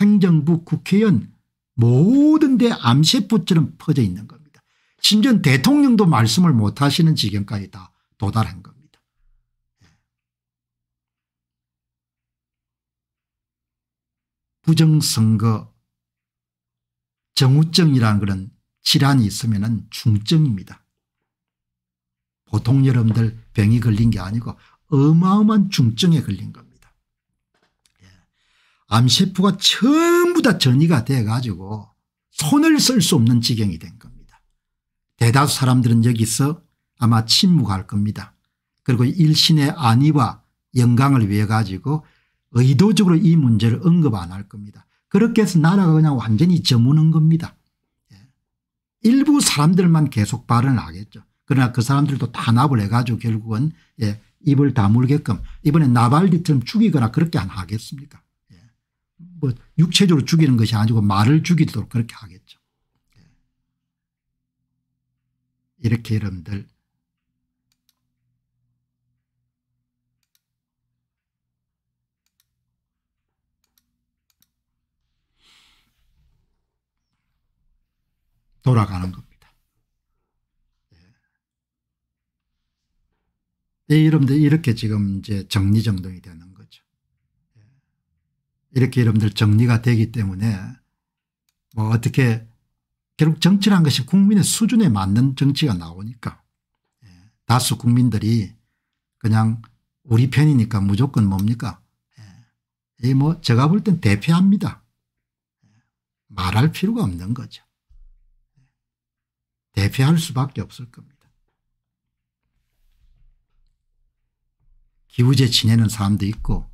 행정부 국회의원 모든 데 암세포처럼 퍼져 있는 겁니다. 심지어 대통령도 말씀을 못하시는 지경까지 다 도달한 겁니다. 부정선거 정우증이라는 그런 질환이 있으면 중증입니다. 보통 여러분들 병이 걸린 게 아니고 어마어마한 중증에 걸린 겁니다. 예. 암세포가 전부 다 전이가 돼가지고 손을 쓸 수 없는 지경이 된 겁니다. 대다수 사람들은 여기서 아마 침묵할 겁니다. 그리고 일신의 안위와 영광을 위해 가지고 의도적으로 이 문제를 언급 안 할 겁니다. 그렇게 해서 나라가 그냥 완전히 저무는 겁니다. 예. 일부 사람들만 계속 발언을 하겠죠. 그러나 그 사람들도 탄압을 해가지고 결국은 예, 입을 다물게끔 이번에 나발디처럼 죽이거나 그렇게 안 하겠습니까 예. 뭐 육체적으로 죽이는 것이 아니고 말을 죽이도록 그렇게 하겠죠. 예. 이렇게 여러분들 돌아가는 겁니다. 예. 여러분들 이렇게 지금 이제 정리정돈이 되는 거죠. 예. 이렇게 여러분들 정리가 되기 때문에 뭐 어떻게 결국 정치란 것이 국민의 수준에 맞는 정치가 나오니까 예. 다수 국민들이 그냥 우리 편이니까 무조건 뭡니까 예. 이뭐 제가 볼 땐 대패합니다. 예. 말할 필요가 없는 거죠. 대피할 수밖에 없을 겁니다. 기우제 지내는 사람도 있고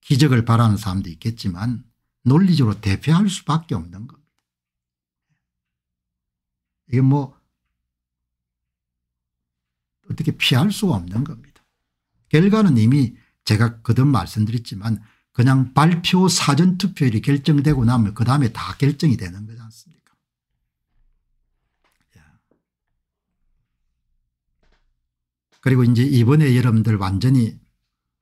기적을 바라는 사람도 있겠지만 논리적으로 대표할 수밖에 없는 겁니다. 이게 뭐 어떻게 피할 수가 없는 겁니다. 결과는 이미 제가 그듭 말씀드렸지만 그냥 발표 사전투표일이 결정되고 나면 그 다음에 다 결정이 되는 거지 않습니까 그리고 이제 이번에 여러분들 완전히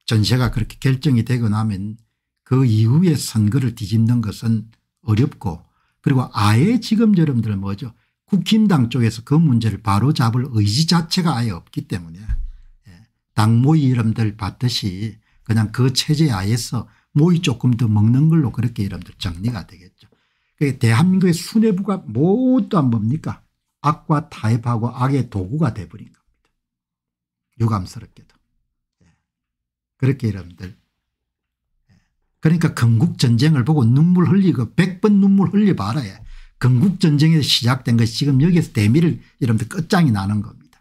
전세가 그렇게 결정이 되고 나면 그 이후에 선거를 뒤집는 것은 어렵고 그리고 아예 지금 여러분들 뭐죠 국힘당 쪽에서 그 문제를 바로잡을 의지 자체가 아예 없기 때문에 예, 당 모의 여러분들 봤듯이 그냥 그 체제 아에서 모이 조금 더 먹는 걸로 그렇게 여러분들 정리가 되겠죠. 대한민국의 수뇌부가 모두 뭐 안 뭡니까 악과 타협하고 악의 도구가 돼버린 거 유감스럽게도. 예. 그렇게 여러분들. 예. 그러니까 건국전쟁을 보고 눈물 흘리고 백번 눈물 흘려봐라. 건국전쟁에서 시작된 것이 지금 여기서 대미를 여러분들 끝장이 나는 겁니다.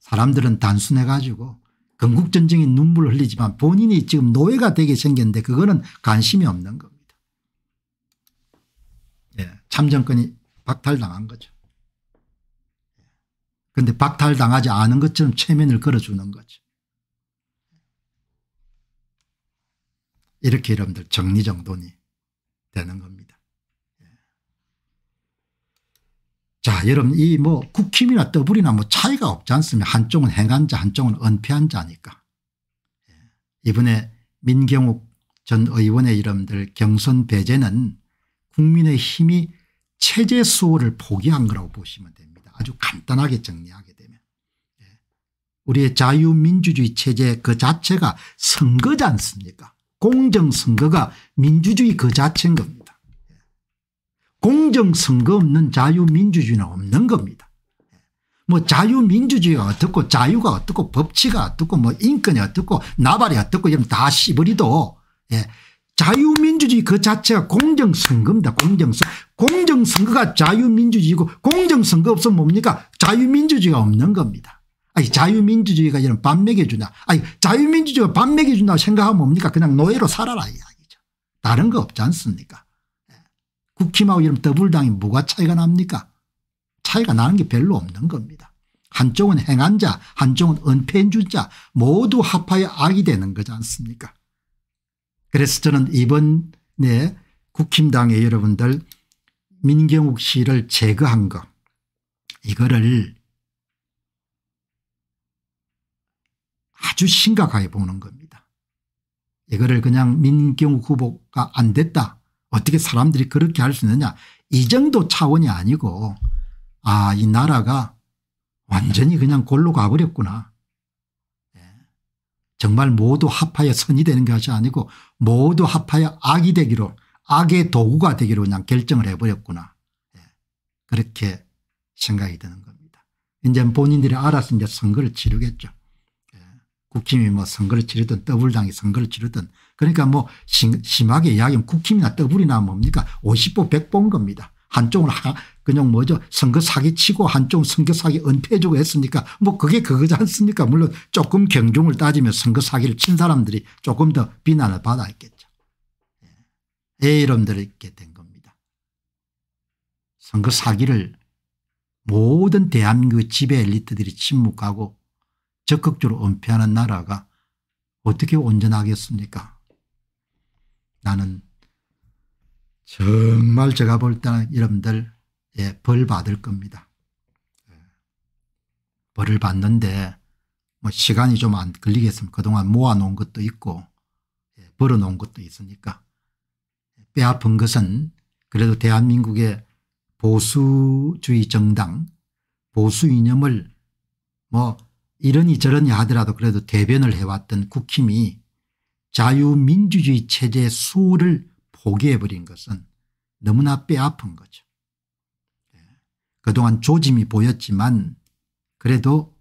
사람들은 단순해 가지고 건국전쟁에 눈물 흘리지만 본인이 지금 노예가 되게 생겼는데 그거는 관심이 없는 겁니다. 예, 참정권이 박탈당한 거죠. 그런데 박탈당하지 않은 것처럼 체면을 걸어주는 거죠. 이렇게 여러분들 정리정돈이 되는 겁니다. 예. 자 여러분 이 뭐 국힘이나 더블이나 뭐 차이가 없지 않습니까 한쪽은 행한자 한쪽은 은폐한 자니까. 예. 이번에 민경욱 전 의원의 이름들 경선 배제는 국민의 힘이 체제 수호를 포기한 거라고 보시면 됩니다. 아주 간단하게 정리하게 되면 예. 우리의 자유민주주의 체제 그 자체가 선거지 않습니까 공정선거가 민주주의 그 자체인 겁니다. 예. 공정선거 없는 자유민주주의는 없는 겁니다. 예. 뭐 자유민주주의가 어떻고 자유가 어떻고 법치가 어떻고 뭐 인권이 어떻고 나발이 어떻고 이러다 씨부리도 예. 자유민주주의 그 자체가 공정선거입니다. 공정선 공정선거가 자유민주주의고 공정선거 없으면 뭡니까? 자유민주주의가 없는 겁니다. 아니 자유민주주의가 이런 반맥해주나 아니 자유민주주의가 반맥해준다 생각하면 뭡니까? 그냥 노예로 살아라 이야기죠. 다른 거 없지 않습니까? 예. 국힘하고 이런 더블당이 뭐가 차이가 납니까? 차이가 나는 게 별로 없는 겁니다. 한쪽은 행한자 한쪽은 은폐인 주자 모두 합하여 악이 되는 거지 않습니까? 그래서 저는 이번에 국힘당에 여러분들 민경욱 씨를 제거한 거 이거를 아주 심각하게 보는 겁니다. 이거를 그냥 민경욱 후보가 안 됐다. 어떻게 사람들이 그렇게 할 수 있느냐. 이 정도 차원이 아니고 아이 나라가 완전히 그냥 골로 가버렸구나. 정말 모두 합하여 선이 되는 것이 아니고 모두 합하여 악이 되기로 악의 도구가 되기로 그냥 결정을 해버렸구나. 예. 그렇게 생각이 드는 겁니다. 이제 본인들이 알아서 이제 선거를 치르겠죠. 예. 국힘이 뭐 선거를 치르든 더블당이 선거를 치르든 그러니까 뭐 심, 하게 이야기하면 국힘이나 더블이나 뭡니까 50보 100보인 겁니다. 한쪽은 그냥 뭐죠 선거 사기치고 한쪽 선거 사기 은폐해주고 했으니까 뭐 그게 그거지 않습니까 물론 조금 경중을 따지면 선거 사기를 친 사람들이 조금 더 비난을 받았겠죠. 아예이런들이 예, 있게 된 겁니다. 선거 사기를 모든 대한민국 지배 엘리트들이 침묵하고 적극적으로 은폐하는 나라가 어떻게 온전하겠습니까 나는 정말 제가 볼 때는 여러분들 예, 벌 받을 겁니다. 예. 벌을 받는데 뭐 시간이 좀 안 걸리겠습니다. 그동안 모아놓은 것도 있고 예, 벌어놓은 것도 있으니까 뼈아픈 것은 그래도 대한민국의 보수주의 정당 보수 이념을 뭐 이러니 저러니 하더라도 그래도 대변을 해왔던 국힘이 자유민주주의 체제의 수호를 포기해버린 것은 너무나 뼈아픈 거죠. 그동안 조짐이 보였지만 그래도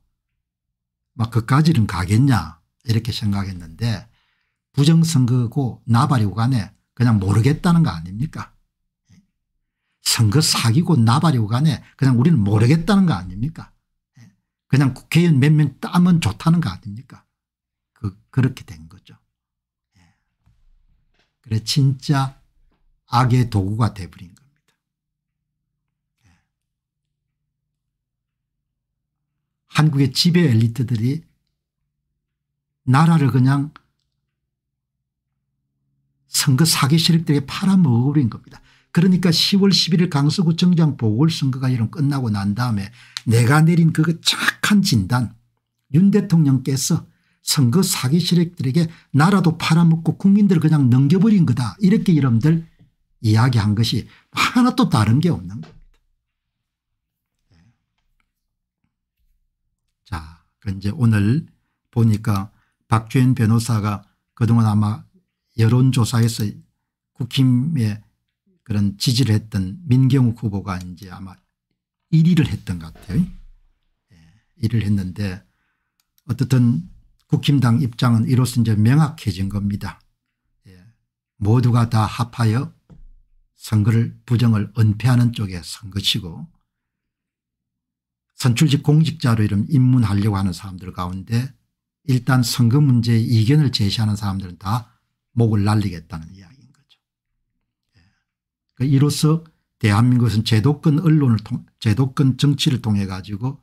막 그까지는 가겠냐 이렇게 생각했는데 부정선거고 나발이고 간에 그냥 모르겠다는 거 아닙니까 선거 사기고 나발이고 간에 그냥 우리는 모르겠다는 거 아닙니까 그냥 국회의원 몇 명 따면 좋다는 거 아닙니까 그 그렇게 된 거죠 예. 그래 진짜 악의 도구가 돼버린 거 한국의 지배 엘리트들이 나라를 그냥 선거 사기 세력들에게 팔아먹어버린 겁니다. 그러니까 10월 11일 강서구청장 보궐선거가 이런 끝나고 난 다음에 내가 내린 그 착한 진단 윤 대통령께서 선거 사기 세력들에게 나라도 팔아먹고 국민들 을 그냥 넘겨버린 거다 이렇게 여러분들 이야기한 것이 하나 도 다른 게 없는 거예요. 이제 오늘 보니까 박주현 변호사가 그동안 아마 여론조사에서 국힘에 그런 지지를 했던 민경욱 후보가 이제 아마 1위를 했던 것 같아요. 1위를 예, 했는데 어떻든 국힘당 입장은 이로써 이제 명확해진 겁니다. 예, 모두가 다 합하여 선거를 부정을 은폐하는 쪽에 선 것이고 선출직 공직자로 이름 입문하려고 하는 사람들 가운데 일단 선거 문제의 이견을 제시하는 사람들은 다 목을 날리겠다는 이야기인 거죠. 예. 그 이로써 대한민국은 제도권 언론을 통, 제도권 정치를 통해 가지고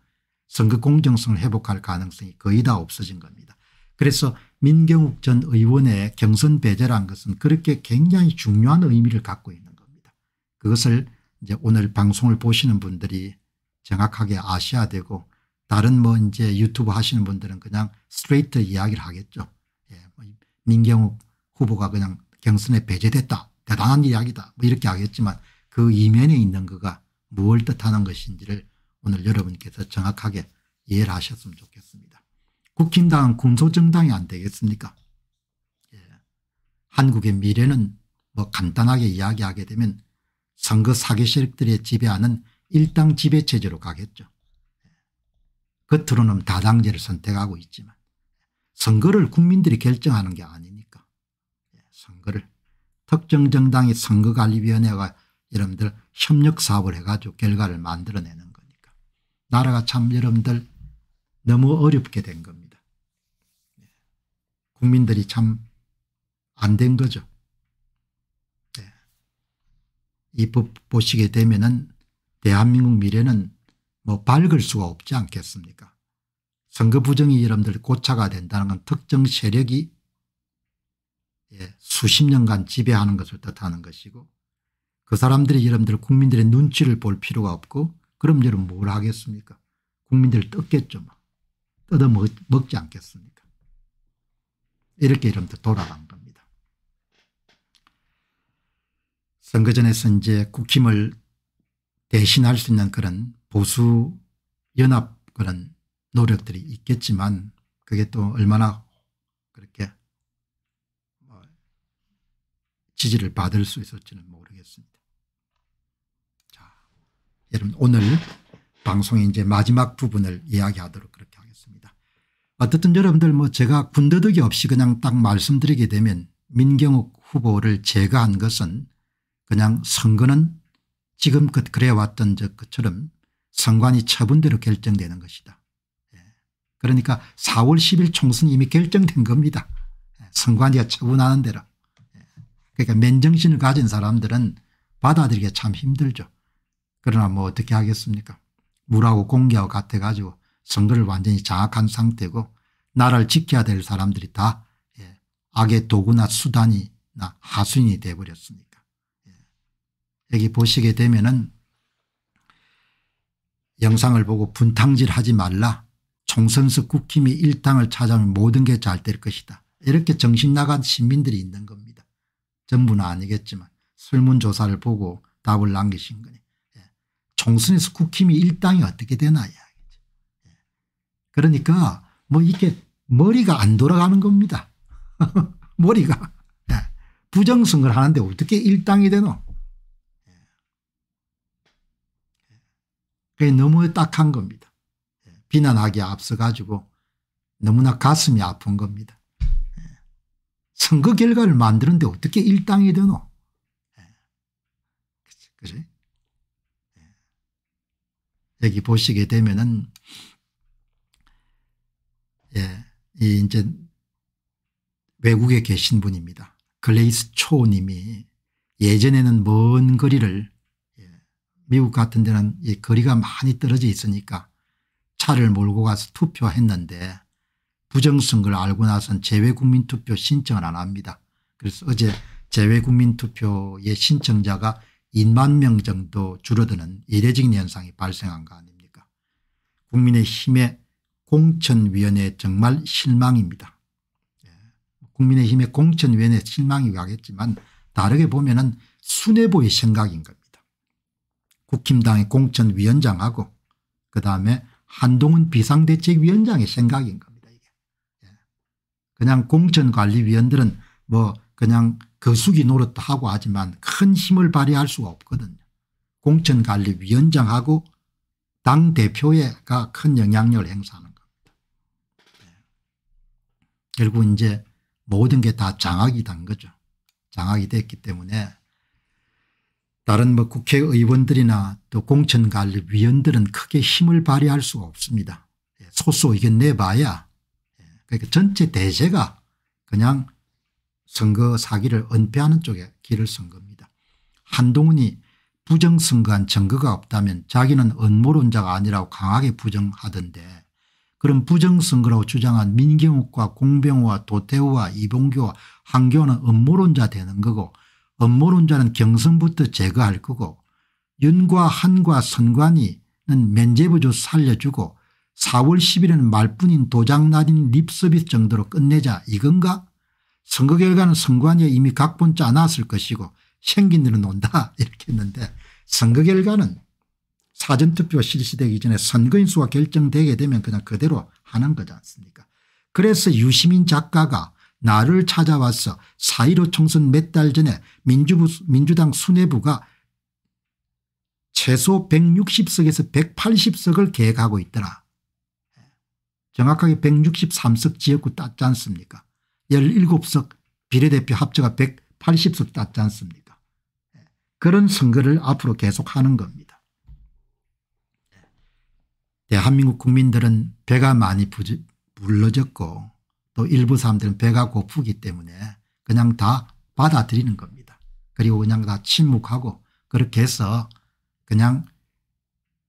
선거 공정성을 회복할 가능성이 거의 다 없어진 겁니다. 그래서 민경욱 전 의원의 경선 배제란 것은 그렇게 굉장히 중요한 의미를 갖고 있는 겁니다. 그것을 이제 오늘 방송을 보시는 분들이 정확하게 아셔야 되고 다른 뭐 이제 유튜브 하시는 분들은 그냥 스트레이트 이야기를 하겠죠. 예, 뭐 민경욱 후보가 그냥 경선에 배제됐다. 대단한 이야기다. 뭐 이렇게 하겠지만 그 이면에 있는 거가 무엇을 뜻하는 것인지를 오늘 여러분께서 정확하게 이해를 하셨으면 좋겠습니다. 국힘당은 군소정당이 안 되겠습니까? 예. 한국의 미래는 뭐 간단하게 이야기하게 되면 선거 사기 세력들이 지배하는 일당 지배체제로 가겠죠. 겉으로는 그 다당제를 선택하고 있지만 선거를 국민들이 결정하는 게 아니니까 예, 선거를 특정 정당의 선거관리위원회가 여러분들 협력사업을 해가지고 결과를 만들어내는 거니까 나라가 참 여러분들 너무 어렵게 된 겁니다. 예, 국민들이 참 안 된 거죠. 예, 이법 보시게 되면은 대한민국 미래는 뭐 밝을 수가 없지 않겠습니까 선거 부정이 여러분들 고차가 된다는 건 특정 세력이 예, 수십 년간 지배하는 것을 뜻하는 것이고 그 사람들이 여러분들 국민들의 눈치를 볼 필요가 없고 그럼 여러분 뭘 하겠습니까 국민들 뜯겠죠 뭐. 뜯어먹지 않겠습니까 이렇게 여러분들 돌아간 겁니다 선거 전에서 이제 국힘을 대신할 수 있는 그런 보수 연합 그런 노력들이 있겠지만 그게 또 얼마나 그렇게 뭐 지지를 받을 수 있을지는 모르겠습니다. 자, 여러분 오늘 방송의 이제 마지막 부분을 이야기하도록 그렇게 하겠습니다. 어쨌든 여러분들 뭐 제가 군더더기 없이 그냥 딱 말씀드리게 되면 민경욱 후보를 제거한 것은 그냥 선거는 지금껏 그 그래왔던 것처럼 선관위 처분대로 결정되는 것이다. 예. 그러니까 4월 10일 총선이 이미 결정된 겁니다. 예. 선관위가 처분하는 대로. 예. 그러니까 맨정신을 가진 사람들은 받아들이기가 참 힘들죠. 그러나 뭐 어떻게 하겠습니까 물하고 공기하고 같아가지고 선거를 완전히 장악한 상태고 나라를 지켜야 될 사람들이 다 악의 도구나 수단이나 하수인이 돼버렸으니까. 여기 보시게 되면은 영상을 보고 분탕질하지 말라. 총선수 국힘이 일당을 찾아오면 모든 게 잘 될 것이다. 이렇게 정신 나간 시민들이 있는 겁니다. 전부는 아니겠지만 설문조사를 보고 답을 남기신 거니. 예. 총선에서 국힘이 일당이 어떻게 되나 이야기죠. 예. 그러니까 뭐 이게 머리가 안 돌아가는 겁니다. 머리가. 예. 부정승을 하는데 어떻게 일당이 되노. 그게 너무 딱한 겁니다. 비난하기에 앞서 가지고 너무나 가슴이 아픈 겁니다. 선거 결과를 만드는데 어떻게 일당이 되노? 그래? 여기 보시게 되면은 예, 이 이제 외국에 계신 분입니다. 글레이스 초 님이 예전에는 먼 거리를 미국 같은 데는 이 거리가 많이 떨어져 있으니까 차를 몰고 가서 투표했는데 부정선거를 알고 나선 제외국민투표 신청을 안 합니다. 그래서 어제 제외국민투표의 신청자가 2만 명 정도 줄어드는 이례적인 현상이 발생한 거 아닙니까 국민의힘의 공천위원회 정말 실망입니다. 예. 국민의힘의 공천위원회 실망이 가겠지만 다르게 보면 은 순애보의 생각인 겁니다. 국힘당의 공천위원장하고 그다음에 한동훈 비상대책위원장의 생각인 겁니다. 이게. 예. 그냥 공천관리위원들은 뭐 그냥 거수기 노릇도 하고 하지만 큰 힘을 발휘할 수가 없거든요. 공천관리위원장하고 당대표가 큰 영향력을 행사하는 겁니다. 예. 결국 이제 모든 게 다 장악이 된 거죠. 장악이 됐기 때문에 다른 뭐 국회의원들이나 또 공천관리위원들은 크게 힘을 발휘할 수가 없습니다. 예, 소수 의견 내봐야 예, 그러니까 전체 대제가 그냥 선거 사기를 은폐하는 쪽에 길을 쓴 겁니다. 한동훈이 부정선거한 증거가 없다면 자기는 음모론자가 아니라고 강하게 부정하던데 그런 부정선거라고 주장한 민경욱과 공병호와 도태우와 이봉규와 한교는 음모론자 되는 거고 업무론자는 경선부터 제거할 거고 윤과 한과 선관위는 면제부조 살려주고 4월 10일은 말뿐인 도장날인 립서비스 정도로 끝내자 이건가 선거 결과는 선관위에 이미 각본 짜놨을 것이고 생긴 대로논다 이렇게 했는데 선거 결과는 사전투표 실시되기 전에 선거인 수가 결정되게 되면 그냥 그대로 하는 거지 않습니까 그래서 유시민 작가가 나를 찾아와서 4 1 5 총선 몇 달 전에 민주부, 민주당 수뇌부가 최소 160석에서 180석을 계획하고 있더라. 정확하게 163석 지역구 땄지 않습니까 17석 비례대표 합쳐가 180석 땄지 않습니까 그런 선거를 앞으로 계속하는 겁니다. 대한민국 국민들은 배가 많이 부지, 불러졌고 또 일부 사람들은 배가 고프기 때문에 그냥 다 받아들이는 겁니다. 그리고 그냥 다 침묵하고 그렇게 해서 그냥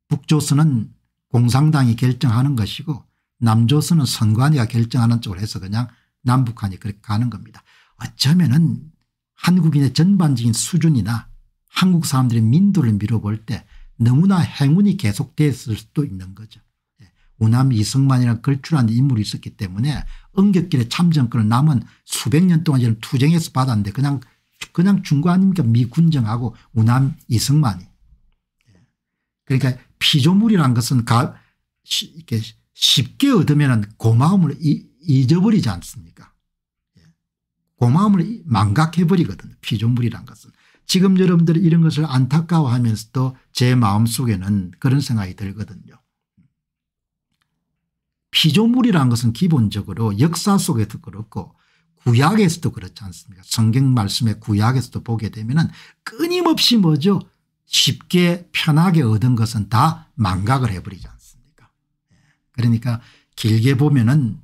북조선은 공산당이 결정하는 것이고 남조선은 선관위가 결정하는 쪽으로 해서 그냥 남북한이 그렇게 가는 겁니다. 어쩌면은 한국인의 전반적인 수준이나 한국 사람들의 민도를 밀어볼 때 너무나 행운이 계속됐을 수도 있는 거죠. 예. 우남 이승만이라는 걸출한 인물이 있었기 때문에 엉겼길래 참정권을 남은 수백 년 동안 저는 투쟁해서 받았는데 그냥 그냥 중거 아닙니까 미군정하고 우남 이승만이. 예. 그러니까 피조물이란 것은 가, 이렇게 쉽게 얻으면 고마움을 잊어버리지 않습니까 예. 고마움을 망각해버리거든요 피조물이란 것은. 지금 여러분들이 이런 것을 안타까워하면서도 제 마음속에는 그런 생각이 들거든요. 피조물이라는 것은 기본적으로 역사 속에도 그렇고 구약에서도 그렇지 않습니까 성경 말씀의 구약에서도 보게 되면 은 끊임없이 뭐죠 쉽게 편하게 얻은 것은 다 망각을 해버리지 않습니까 예. 그러니까 길게 보면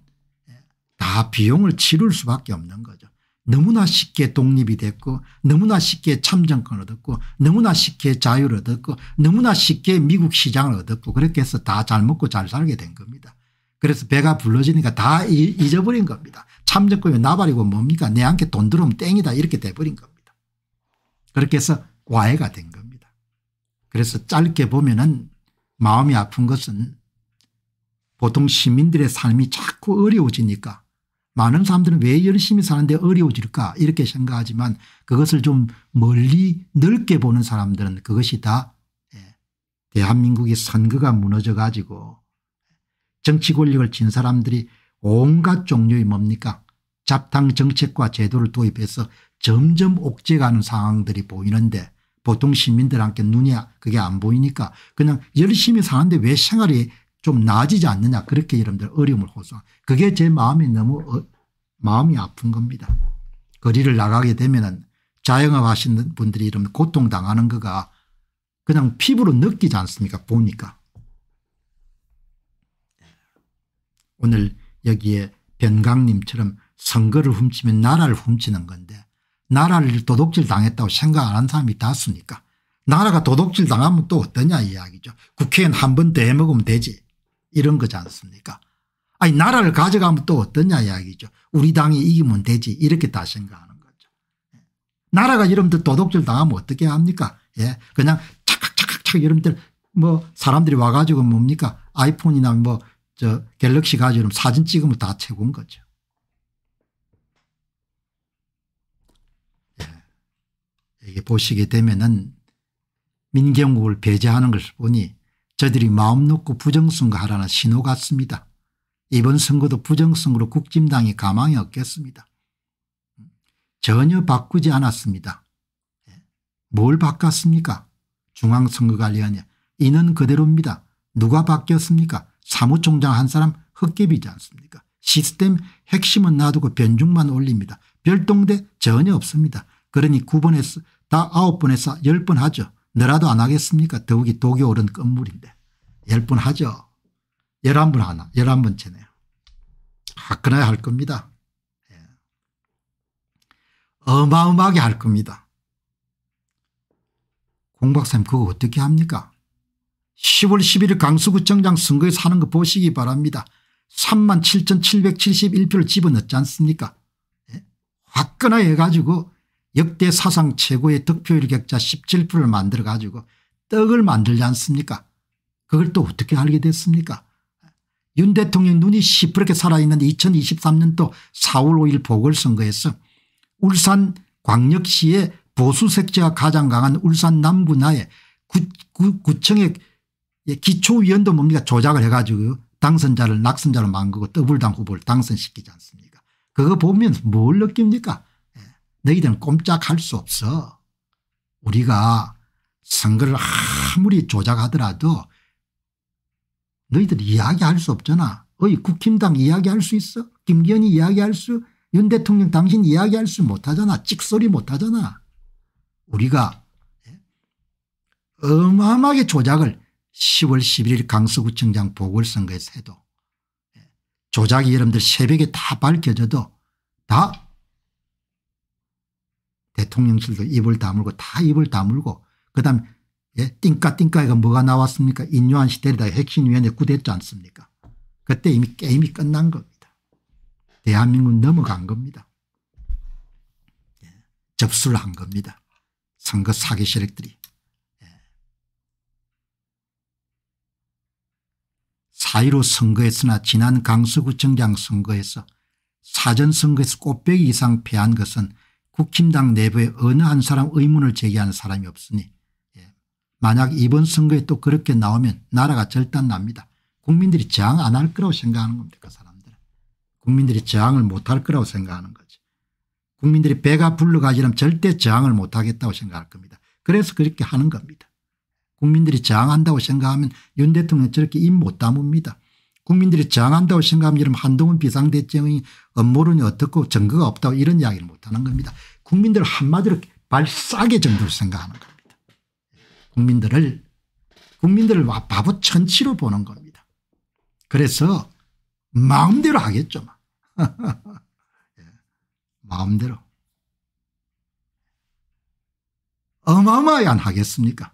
은다 비용을 치를 수밖에 없는 거죠. 너무나 쉽게 독립이 됐고 너무나 쉽게 참정권을 얻었고 너무나 쉽게 자유를 얻었고 너무나 쉽게 미국 시장을 얻었고 그렇게 해서 다 잘 먹고 잘 살게 된 겁니다. 그래서 배가 불러지니까 다 잊어버린 겁니다. 참정권이 나발이고 뭡니까 내한테 돈 들어오면 땡이다 이렇게 돼버린 겁니다. 그렇게 해서 와해가 된 겁니다. 그래서 짧게 보면은 마음이 아픈 것은 보통 시민들의 삶이 자꾸 어려워지니까 많은 사람들은 왜 열심히 사는데 어려워질까 이렇게 생각하지만 그것을 좀 멀리 넓게 보는 사람들은 그것이 다 예, 대한민국의 선거가 무너져 가지고 정치 권력을 쥔 사람들이 온갖 종류의 뭡니까 잡탕 정책과 제도를 도입해서 점점 옥죄가는 상황들이 보이는데 보통 시민들한테 눈이 그게 안 보이니까 그냥 열심히 사는데 왜 생활이 좀 나아지지 않느냐 그렇게 여러분들 어려움을 호소한 그게 제 마음이 너무 어, 마음이 아픈 겁니다. 거리를 나가게 되면 은 자영업 하시는 분들이 이런 고통당하는 거가 그냥 피부로 느끼지 않습니까 보니까 오늘 여기에 변강님처럼 선거를 훔치면 나라를 훔치는 건데 나라를 도둑질 당했다고 생각 안 한 사람이 다수니까 나라가 도둑질 당하면 또 어떠냐 이야기죠. 국회의원 한번 더 해먹으면 되지 이런 거지 않습니까 아니 나라를 가져가면 또 어떠냐 이야기죠. 우리 당이 이기면 되지 이렇게 다 생각하는 거죠. 예. 나라가 여러분들 도둑질 당하면 어떻게 합니까 예, 그냥 착각착착여러분들뭐 사람들이 와가지고 뭡니까 아이폰이나 뭐저 갤럭시 가지로 사진 찍으면 다 최고인 거죠. 예. 이게 보시게 되면은 민경국을 배제하는 것을 보니 저들이 마음 놓고 부정선거 하라는 신호 같습니다. 이번 선거도 부정선거로 국진당이 가망이 없겠습니다. 전혀 바꾸지 않았습니다. 예. 뭘 바꿨습니까? 중앙선거관리원회 인원 그대로입니다. 누가 바뀌었습니까? 사무총장 한 사람 흑개비지 않습니까 시스템 핵심은 놔두고 변중만 올립니다. 별동대 전혀 없습니다. 그러니 9번에서 다 9번에서 10번 하죠. 너라도 안 하겠습니까 더욱이 독이 오른 건물인데 10번 하죠. 11번 하나 11번째네요. 화끈하게 할 겁니다. 예. 어마어마하게 할 겁니다. 공박사님 그거 어떻게 합니까 10월 11일 강서구청장 선거에서 하는 거 보시기 바랍니다. 3만 7,771표를 집어넣지 않습니까 예? 화끈하게 해가지고 역대 사상 최고의 득표율 격자 17%를 만들어가지고 떡을 만들지 않습니까 그걸 또 어떻게 알게 됐습니까 윤 대통령 눈이 시퍼렇게 살아있는 2023년도 4월 5일 보궐선거에서 울산 광역시의 보수색제가 가장 강한 울산 남구나에 구청의 예, 기초위원도 뭡니까 조작을 해가지고 당선자를 낙선자로 만 거고 더블당 후보를 당선시키지 않습니까 그거 보면 뭘 느낍니까 예. 너희들은 꼼짝할 수 없어 우리가 선거를 아무리 조작하더라도 너희들 이야기할 수 없잖아 어이 국힘당 이야기할 수 있어 김기현이 이야기할 수윤 대통령 당신 이야기할 수 못하잖아 찍소리 못하잖아 우리가 예, 어마어마하게 조작을 10월 11일 강서구청장 보궐선거에서 해도 예, 조작이 여러분들 새벽에 다 밝혀져도 다 대통령실도 입을 다물고 다 입을 다물고 그다음에 예, 띵까 띵까가 뭐가 나왔습니까? 인요한 시대에다 핵심위원회 구대했지 않습니까? 그때 이미 게임이 끝난 겁니다. 대한민국 넘어간 겁니다. 예, 접수를 한 겁니다. 선거 사기 세력들이. 4.15선거에으나 지난 강서구청장 선거에서 사전선거에서 꽃배기 이상 패한 것은 국힘당 내부에 어느 한 사람 의문을 제기하는 사람이 없으니 예. 만약 이번 선거에 또 그렇게 나오면 나라가 절단납니다. 국민들이 저항 안 할 거라고 생각하는 겁니다. 그 사람들은. 국민들이 저항을 못 할 거라고 생각하는 거지. 국민들이 배가 불러가지면 절대 저항을 못하겠다고 생각할 겁니다. 그래서 그렇게 하는 겁니다. 국민들이 저항한다고 생각하면 윤 대통령 저렇게 입 못담읍니다 국민들이 저항한다고 생각하면 이런 한동훈 비상대책의 업무론이 어떻고 증거가 없다고 이런 이야기를 못하는 겁니다. 국민들 한마디로 발싸게 정도로 생각하는 겁니다. 국민들을 국민들을 바보 천치로 보는 겁니다. 그래서 마음대로 하겠죠. 예, 마음대로. 어마어마한 하겠습니까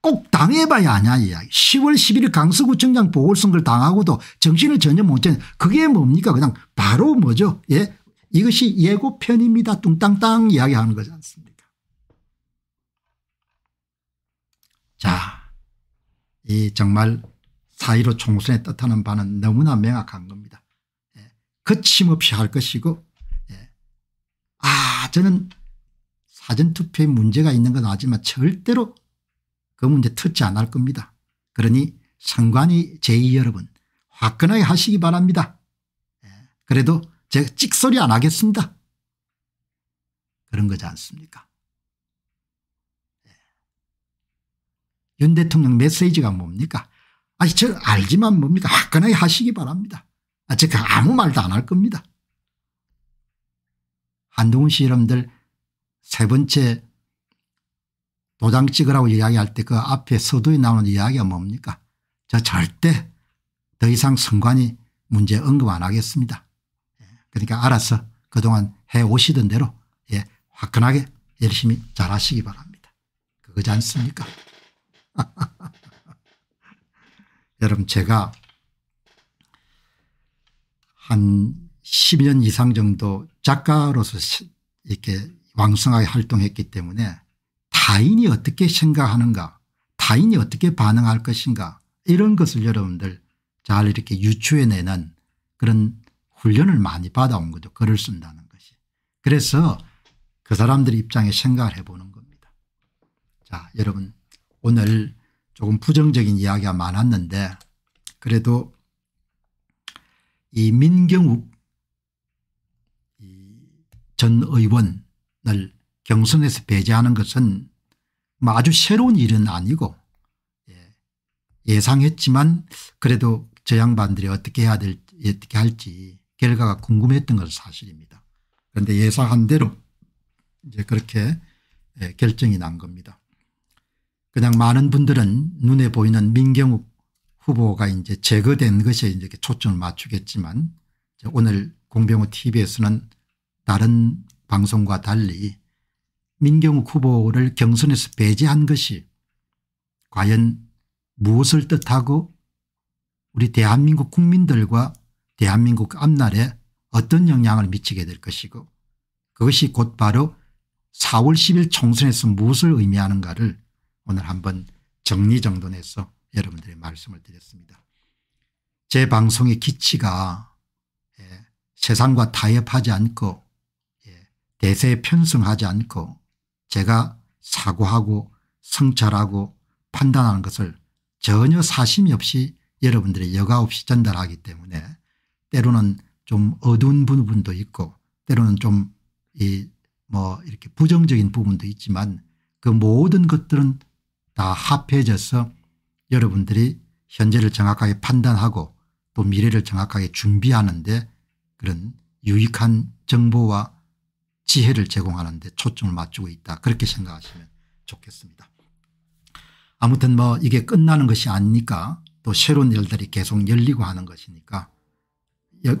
꼭 당해봐야 아냐 이야기. 10월 11일 강서구청장 보궐선거를 당하고도 정신을 전혀 못차는 그게 뭡니까 그냥 바로 뭐죠 예 이것이 예고편입니다 뚱땅땅 이야기하는 거지 않습니까 자이 정말 4.15 총선에 뜻하는 바는 너무나 명확한 겁니다 예. 거침없이 할 것이고 예. 아 저는 사전투표에 문제가 있는 건 아니지만 절대로 그 문제 터치 안 할 겁니다. 그러니 상관이 제이 여러분 화끈하게 하시기 바랍니다. 예, 그래도 제가 찍소리 안 하겠습니다. 그런 거지 않습니까 예. 윤 대통령 메시지가 뭡니까 아니 저 알지만 뭡니까 화끈하게 하시기 바랍니다. 아, 제가 아무 말도 안 할 겁니다. 한동훈 씨 여러분들 세 번째 도장 찍으라고 이야기할 때 그 앞에 서두에 나오는 이야기가 뭡니까 저 절대 더 이상 선관위 문제 언급 안 하겠습니다. 그러니까 알아서 그동안 해오시던 대로 예, 화끈하게 열심히 잘하시기 바랍니다. 그거지 않습니까 여러분 제가 한 10년 이상 정도 작가로서 이렇게 왕성하게 활동했기 때문에 타인이 어떻게 생각하는가 타인이 어떻게 반응할 것인가 이런 것을 여러분들 잘 이렇게 유추해내는 그런 훈련을 많이 받아온 거죠. 글을 쓴다는 것이. 그래서 그 사람들 입장에 생각을 해보는 겁니다. 자 여러분 오늘 조금 부정적인 이야기가 많았는데 그래도 이 민경욱 전 의원을 경선에서 배제하는 것은 뭐 아주 새로운 일은 아니고 예, 예상했지만 그래도 저 양반들이 어떻게 해야 될 어떻게 할지 결과가 궁금했던 것은 사실입니다. 그런데 예상한 대로 이제 그렇게 예, 결정이 난 겁니다. 그냥 많은 분들은 눈에 보이는 민경욱 후보가 이제 제거된 것에 이제 초점을 맞추겠지만 오늘 공병호 tv에서는 다른 방송과 달리 민경욱 후보를 경선에서 배제한 것이 과연 무엇을 뜻하고 우리 대한민국 국민들과 대한민국 앞날에 어떤 영향을 미치게 될 것이고 그것이 곧바로 4월 10일 총선에서 무엇을 의미하는가를 오늘 한번 정리정돈해서 여러분들의 말씀을 드렸습니다. 제 방송의 기치가 예, 세상과 타협하지 않고 예, 대세에 편승하지 않고 제가 사고하고 성찰하고 판단하는 것을 전혀 사심이 없이 여러분들의 여가 없이 전달하기 때문에 때로는 좀 어두운 부분도 있고 때로는 좀 이 뭐 이렇게 부정적인 부분도 있지만 그 모든 것들은 다 합해져서 여러분들이 현재를 정확하게 판단하고 또 미래를 정확하게 준비하는데 그런 유익한 정보와 지혜를 제공하는 데 초점을 맞추고 있다. 그렇게 생각하시면 좋겠습니다. 아무튼 뭐 이게 끝나는 것이 아니니까 또 새로운 일들이 계속 열리고 하는 것이니까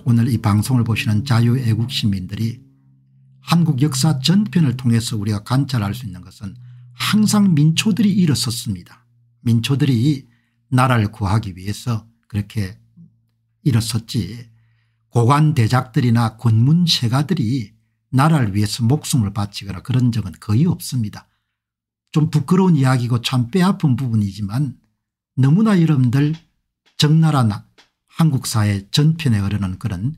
오늘 이 방송을 보시는 자유애국 시민들이 한국 역사 전편을 통해서 우리가 관찰할 수 있는 것은 항상 민초들이 일어섰습니다. 민초들이 나라를 구하기 위해서 그렇게 일어섰지 고관대작들이나 권문세가들이 나라를 위해서 목숨을 바치거나 그런 적은 거의 없습니다. 좀 부끄러운 이야기고 참빼아픈 부분이지만 너무나 여러분들 적나라나한국사회 전편에 흐르는 그런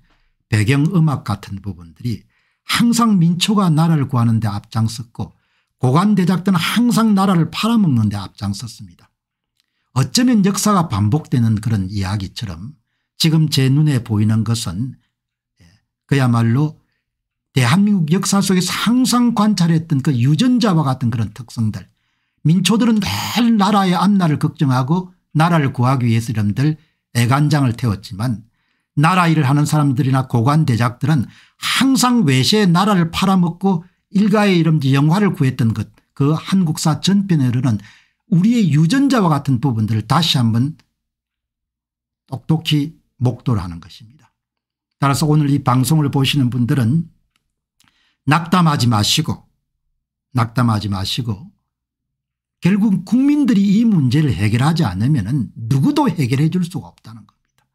배경음악 같은 부분들이 항상 민초가 나라를 구하는 데 앞장섰고 고관대작들은 항상 나라를 팔아먹는 데 앞장섰습니다. 어쩌면 역사가 반복되는 그런 이야기처럼 지금 제 눈에 보이는 것은 예, 그야말로 대한민국 역사 속에서 항상 관찰했던 그 유전자와 같은 그런 특성들 민초들은 늘 나라의 앞날을 걱정하고 나라를 구하기 위해서 이름들 애간장을 태웠지만 나라 일을 하는 사람들이나 고관대작들은 항상 외세의 나라를 팔아먹고 일가의 이름지 영화를 구했던 것 그 한국사 전편에 흐르는 우리의 유전자와 같은 부분들을 다시 한번 똑똑히 목도를 하는 것입니다. 따라서 오늘 이 방송을 보시는 분들은 낙담하지 마시고 낙담하지 마시고 결국 국민들이 이 문제를 해결하지 않으면 누구도 해결해 줄 수가 없다는 겁니다.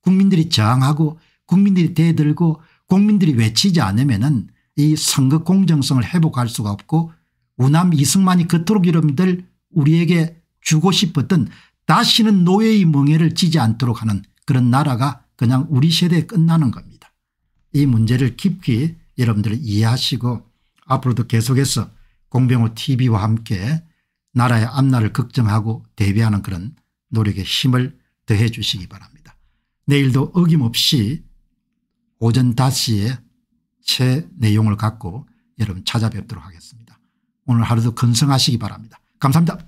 국민들이 저항하고 국민들이 대들고 국민들이 외치지 않으면 이 선거 공정성을 회복할 수가 없고 우남 이승만이 그토록 여러분들 우리에게 주고 싶었던 다시는 노예의 멍해를 지지 않도록 하는 그런 나라가 그냥 우리 세대에 끝나는 겁니다. 이 문제를 깊게 여러분들이 이해하시고 앞으로도 계속해서 공병호 tv와 함께 나라의 앞날을 걱정하고 대비하는 그런 노력에 힘을 더해 주시기 바랍니다. 내일도 어김없이 오전 5시에 새 내용을 갖고 여러분 찾아뵙도록 하겠습니다. 오늘 하루도 건성하시기 바랍니다. 감사합니다.